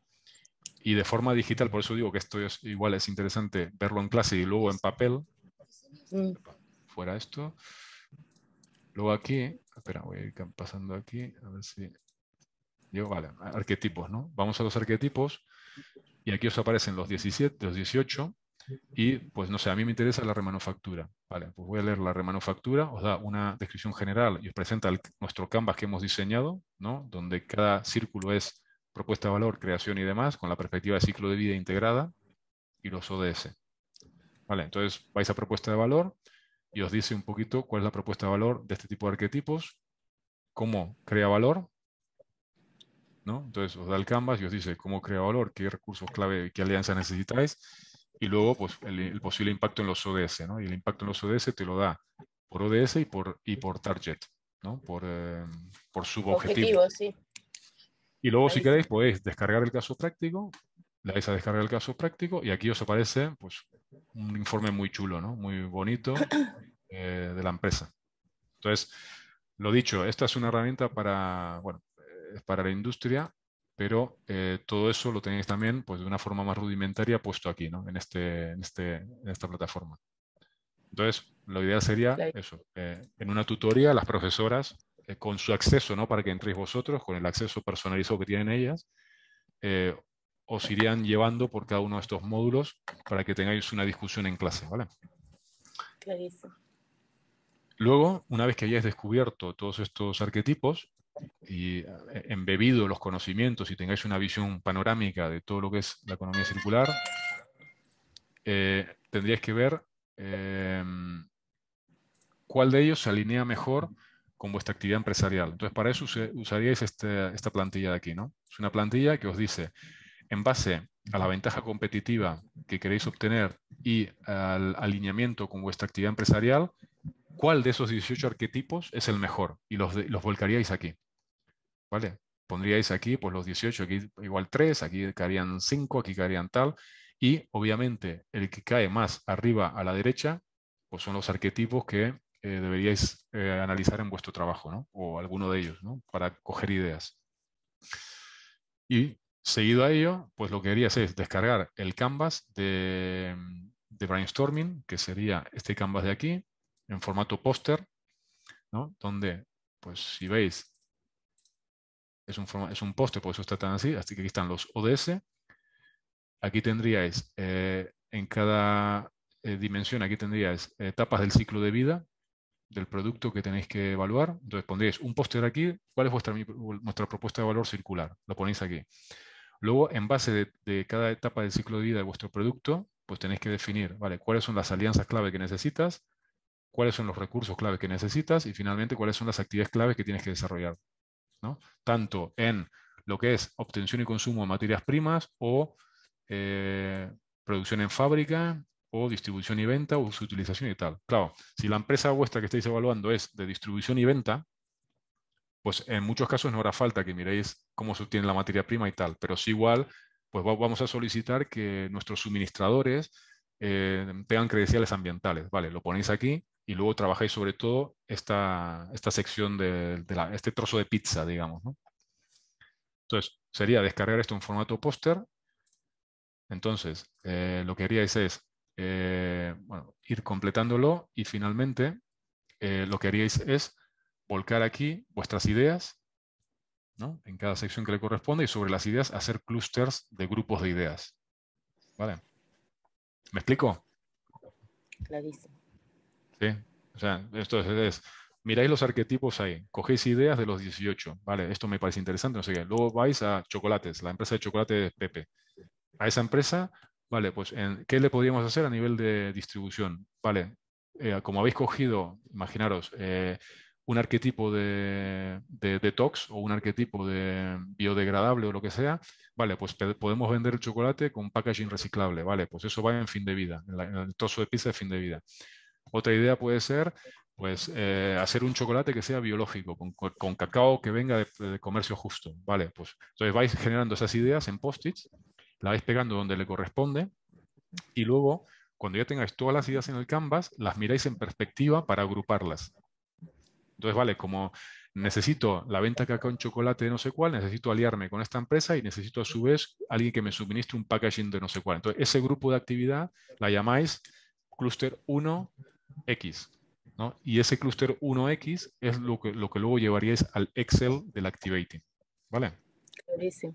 y de forma digital, por eso digo que esto es igual, es interesante verlo en clase y luego en papel. Mm. Fuera esto. Luego aquí, espera, voy a ir pasando aquí, a ver si... Yo, vale, arquetipos, ¿no? Vamos a los arquetipos y aquí os aparecen los 17, los 18 y pues no sé, a mí me interesa la remanufactura. Vale, pues voy a leer la remanufactura, os da una descripción general y os presenta nuestro canvas que hemos diseñado, ¿no? donde cada círculo es propuesta de valor, creación y demás, con la perspectiva de ciclo de vida integrada y los ODS. Vale, entonces vais a propuesta de valor y os dice un poquito cuál es la propuesta de valor de este tipo de arquetipos, cómo crea valor, ¿no? Entonces os da el canvas y os dice cómo crea valor, qué recursos clave, qué alianza necesitáis y luego pues, el, posible impacto en los ODS, ¿no? Y el impacto en los ODS te lo da por ODS y por, y por target, ¿no? Por, em, subobjetivo. Y luego, si queréis, podéis descargar el caso práctico, le dais a descargar el caso práctico y aquí os aparece pues, un informe muy chulo, ¿no? Muy bonito eh, de la empresa. Entonces, lo dicho, esta es una herramienta para, bueno, eh, para la industria pero eh, todo eso lo tenéis también pues, de una forma más rudimentaria puesto aquí, ¿no? en, este, en, este, esta plataforma. Entonces, la idea sería eso, eh, en una tutoría las profesoras, eh, con su acceso, ¿no? para que entréis vosotros, con el acceso personalizado que tienen ellas, os irían llevando por cada uno de estos módulos para que tengáis una discusión en clase. Clarísimo. Luego, una vez que hayáis descubierto todos estos arquetipos, y eh, embebido los conocimientos y tengáis una visión panorámica de todo lo que es la economía circular, eh, tendríais que ver em, cuál de ellos se alinea mejor con vuestra actividad empresarial. Entonces, para eso usaríais este, esta plantilla de aquí, ¿no? Es una plantilla que os dice, en base a la ventaja competitiva que queréis obtener y al alineamiento con vuestra actividad empresarial, cuál de esos 18 arquetipos es el mejor y los, los volcaríais aquí. Pondríais aquí pues, los 18, aquí igual 3, aquí caerían 5, aquí caerían tal, y obviamente el que cae más arriba a la derecha, pues son los arquetipos que eh, deberíais eh, analizar en vuestro trabajo, ¿no? O alguno de ellos, ¿no? Para coger ideas. Y seguido a ello, pues lo que harías es descargar el canvas de, de brainstorming, que sería este canvas de aquí, en formato póster, ¿no? Donde, pues si veis, es un, forma, poste, por eso está tan así. Así que aquí están los ODS. Aquí tendríais eh, en cada eh, dimensión, aquí tendríais eh, etapas del ciclo de vida del producto que tenéis que evaluar. Entonces pondríais un póster aquí, cuál es vuestra, propuesta de valor circular. Lo ponéis aquí. Luego, en base de, de, cada etapa del ciclo de vida de vuestro producto, pues tenéis que definir ¿vale? cuáles son las alianzas clave que necesitas, cuáles son los recursos clave que necesitas y finalmente cuáles son las actividades clave que tienes que desarrollar tanto en lo que es obtención y consumo de materias primas o eh, producción en fábrica o distribución y venta o su utilización y tal. Claro, si la empresa vuestra que estáis evaluando es de distribución y venta, pues en muchos casos no hará falta que miréis cómo se obtiene la materia prima y tal, pero si igual, pues vamos a solicitar que nuestros suministradores eh, tengan credenciales ambientales. Vale, lo ponéis aquí y luego trabajáis sobre todo esta, esta sección de, este trozo de pizza, digamos. Entonces, sería descargar esto en formato póster. Entonces, eh, lo que haríais es eh, bueno, ir completándolo y finalmente eh, lo que haríais es volcar aquí vuestras ideas en cada sección que le corresponde y sobre las ideas hacer clusters de grupos de ideas. ¿Vale? ¿Me explico? Clarísimo. O sea, esto es, miráis los arquetipos ahí, cogéis ideas de los 18, vale, esto me parece interesante, no sé qué. Luego vais a Chocolates, la empresa de chocolate es Pepe. A esa empresa, vale, pues ¿qué le podríamos hacer a nivel de distribución? Vale, eh, como habéis cogido, imaginaros, eh, un arquetipo de, de, detox o un arquetipo de biodegradable o lo que sea, vale, pues podemos vender el chocolate con un packaging reciclable, vale, pues eso va en fin de vida, el trozo de pizza de fin de vida. Otra idea puede ser pues eh, hacer un chocolate que sea biológico, con, cacao que venga de, comercio justo. Vale, pues entonces vais generando esas ideas en post-its, la vais pegando donde le corresponde y luego, cuando ya tengáis todas las ideas en el canvas, las miráis en perspectiva para agruparlas. Entonces, vale, como necesito la venta de cacao en chocolate de no sé cuál, necesito aliarme con esta empresa y necesito a su vez alguien que me suministre un packaging de no sé cuál. Entonces, ese grupo de actividad la llamáis Cluster 1 X. Y ese clúster 1X es lo que, lo que luego llevaríais al Excel del Activating. ¿Vale? Clarísimo.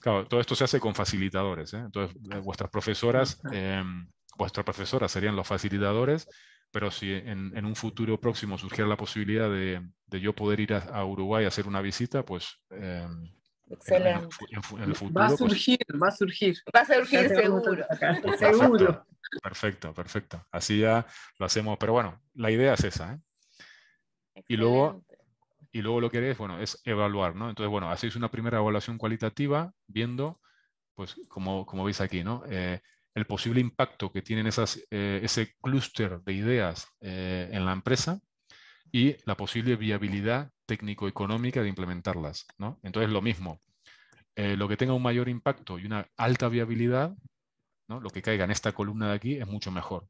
Claro, todo esto se hace con facilitadores. ¿eh? Entonces, eh, vuestras profesoras, em, profesoras serían los facilitadores, pero si en, un futuro próximo surgiera la posibilidad de, de yo poder ir a, Uruguay a hacer una visita, pues em, Excelente. va a pues. surgir, va a surgir. Va a surgir seguro. Perfecto, Perfecto, Así ya lo hacemos. Pero bueno, la idea es esa. ¿eh? Y luego y luego lo que haré es, bueno, es evaluar, ¿no? Entonces, bueno, hacéis una primera evaluación cualitativa viendo, pues, como, como veis aquí, ¿no? Eh, el posible impacto que tienen esas, eh, ese clúster de ideas en la empresa y la posible viabilidad técnico-económica de implementarlas. ¿no? Entonces, lo mismo, eh, lo que tenga un mayor impacto y una alta viabilidad, ¿no? lo que caiga en esta columna de aquí es mucho mejor.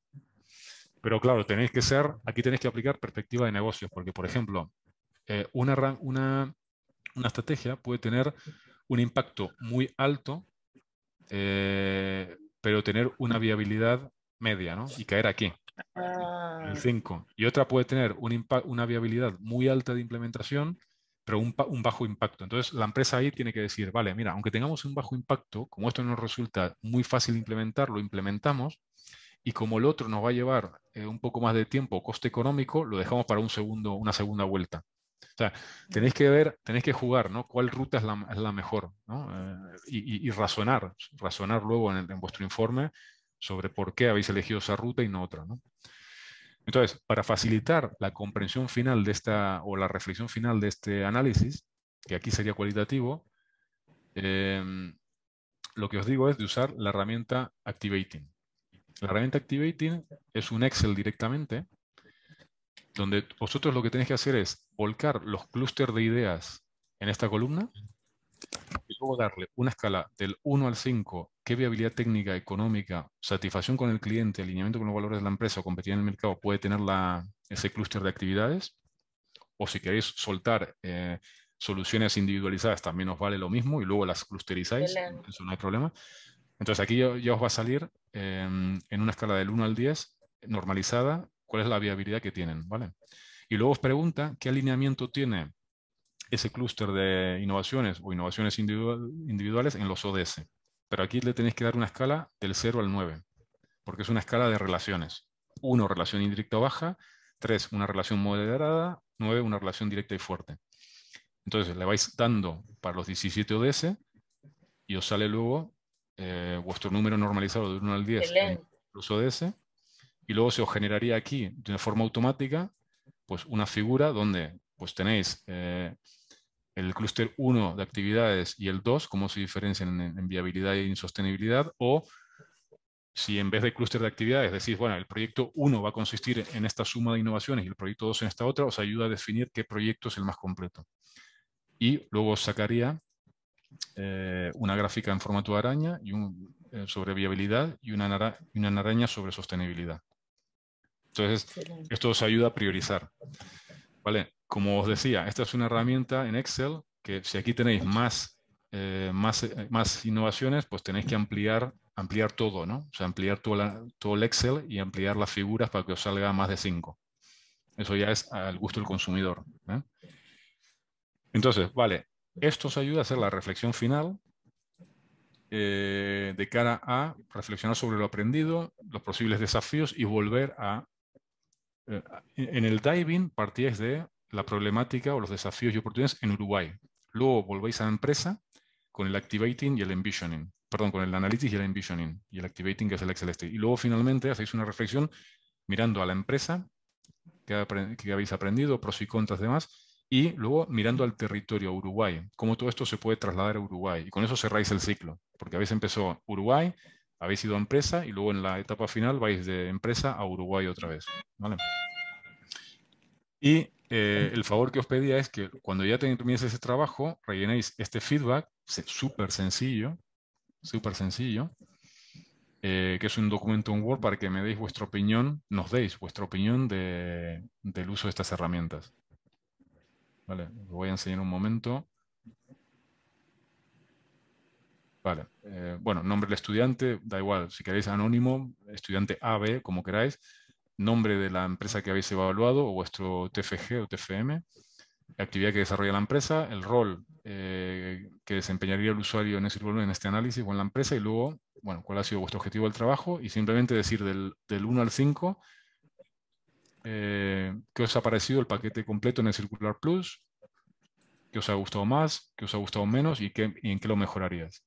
Pero claro, tenéis que ser, aquí tenéis que aplicar perspectiva de negocios, porque, por ejemplo, eh, una, una estrategia puede tener un impacto muy alto, eh, pero tener una viabilidad media, ¿no? Y caer aquí, el 5. Ah. Y otra puede tener una viabilidad muy alta de implementación, pero un, bajo impacto. Entonces, la empresa ahí tiene que decir, vale, mira, aunque tengamos un bajo impacto, como esto nos resulta muy fácil implementar, lo implementamos, y como el otro nos va a llevar eh, un poco más de tiempo, coste económico, lo dejamos para un segundo, una segunda vuelta. O sea, tenéis que ver, tenéis que jugar, ¿no? ¿Cuál ruta es la, es la mejor? ¿no? Eh, y, razonar, razonar luego en, en, vuestro informe sobre por qué habéis elegido esa ruta y no otra. ¿no? Entonces, para facilitar la comprensión final de esta o la reflexión final de este análisis, que aquí sería cualitativo, em, lo que os digo es de usar la herramienta Activating. La herramienta Activating es un Excel directamente, donde vosotros lo que tenéis que hacer es volcar los clústeres de ideas en esta columna y luego darle una escala del 1 al 5 ¿Qué viabilidad técnica, económica, satisfacción con el cliente, alineamiento con los valores de la empresa o competir en el mercado puede tener ese clúster de actividades? O si queréis soltar eh, soluciones individualizadas, también os vale lo mismo y luego las clusterizáis, eso no hay problema. Entonces aquí ya, os va a salir em, en una escala del 1 al 10, normalizada, cuál es la viabilidad que tienen, ¿vale? Y luego os pregunta qué alineamiento tiene ese clúster de innovaciones o innovaciones individuales en los ODS. Pero aquí le tenéis que dar una escala del 0 al 9, porque es una escala de relaciones. 1, relación indirecta baja, 3, una relación moderada, 9, una relación directa y fuerte. Entonces, le vais dando para los 17 ODS y os sale luego eh, vuestro número normalizado de 1 al 10 en los ODS y luego se os generaría aquí de una forma automática pues una figura donde pues tenéis eh, el clúster 1 de actividades y el 2, cómo se diferencian en, viabilidad e insostenibilidad, o si en vez de clúster de actividades decís, bueno, el proyecto 1 va a consistir en esta suma de innovaciones y el proyecto 2 en esta otra, os ayuda a definir qué proyecto es el más completo. Y luego sacaría eh, una gráfica en formato araña y eh, sobre viabilidad y una, araña sobre sostenibilidad. Entonces, esto os ayuda a priorizar. ¿Vale? como os decía, esta es una herramienta en Excel que si aquí tenéis más, eh, más, eh, más innovaciones, pues tenéis que ampliar, ampliar todo, ¿no? O sea, ampliar todo, todo el Excel y ampliar las figuras para que os salga más de 5. Eso ya es al gusto del consumidor. ¿eh? Entonces, vale, esto os ayuda a hacer la reflexión final de cara a reflexionar sobre lo aprendido, los posibles desafíos y volver a... en el diving partíais de la problemática o los desafíos y oportunidades en Uruguay. Luego volvéis a la empresa con el activating y el envisioning, perdón, con el analytics y el envisioning, y el activating que es el Excel Y luego finalmente hacéis una reflexión mirando a la empresa, que, habéis aprendido, pros y contras demás, y luego mirando al territorio, a Uruguay, cómo todo esto se puede trasladar a Uruguay. Y con eso cerráis el ciclo, porque habéis empezado Uruguay, habéis ido a empresa y luego en la etapa final vais de empresa a Uruguay otra vez. ¿vale? Y eh, el favor que os pedía es que cuando ya terminéis ese trabajo, rellenéis este feedback, súper sencillo, súper sencillo, eh, que es un documento en Word para que me deis vuestra opinión, nos deis vuestra opinión del uso de estas herramientas. Vale, os voy a enseñar un momento. Vale, eh, bueno, nombre del estudiante, da igual, si queréis anónimo, estudiante A, B, como queráis nombre de la empresa que habéis evaluado o vuestro TFG o TFM, la actividad que desarrolla la empresa, el rol eh, que desempeñaría el usuario en, ese, en este análisis o en la empresa y luego, bueno, cuál ha sido vuestro objetivo del trabajo y simplemente decir del, 1 al 5 eh, qué os ha parecido el paquete completo en el Circular Plus, qué os ha gustado más, qué os ha gustado menos y, en qué lo mejorarías.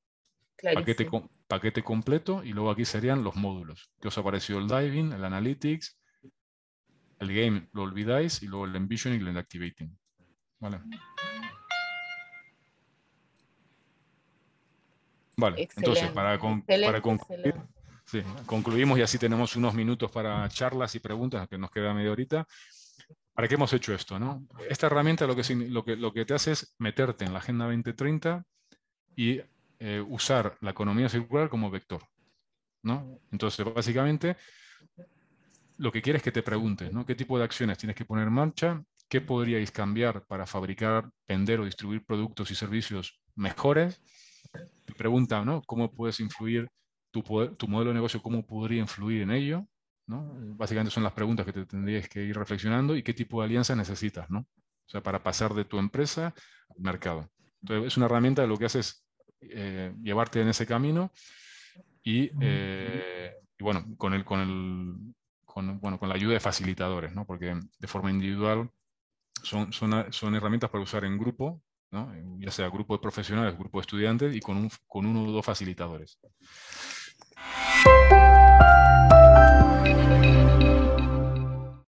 Paquete, paquete completo y luego aquí serían los módulos. ¿Qué os ha parecido el diving, el analytics, el game lo olvidáis y luego el envisioning y el activating. Vale. Vale, entonces para, para concluir, sí, concluimos y así tenemos unos minutos para charlas y preguntas, que nos queda media horita. ¿Para qué hemos hecho esto? No? Esta herramienta lo que, lo, que, lo que te hace es meterte en la Agenda 2030 y eh, usar la economía circular como vector. ¿no? Entonces, básicamente, lo que quieres es que te preguntes, ¿no? ¿Qué tipo de acciones tienes que poner en marcha? ¿Qué podríais cambiar para fabricar, vender o distribuir productos y servicios mejores? Te pregunta, ¿no? ¿Cómo puedes influir tu, tu modelo de negocio? ¿Cómo podría influir en ello? ¿no? Básicamente son las preguntas que te tendrías que ir reflexionando y qué tipo de alianza necesitas, ¿no? O sea, para pasar de tu empresa al mercado. Entonces, es una herramienta de lo que haces eh, llevarte en ese camino eh, y, bueno, con el, con el, con, bueno, con la ayuda de facilitadores, porque de forma individual son, son, herramientas para usar en grupo, ya sea grupo de profesionales, grupo de estudiantes y con, con uno o dos facilitadores.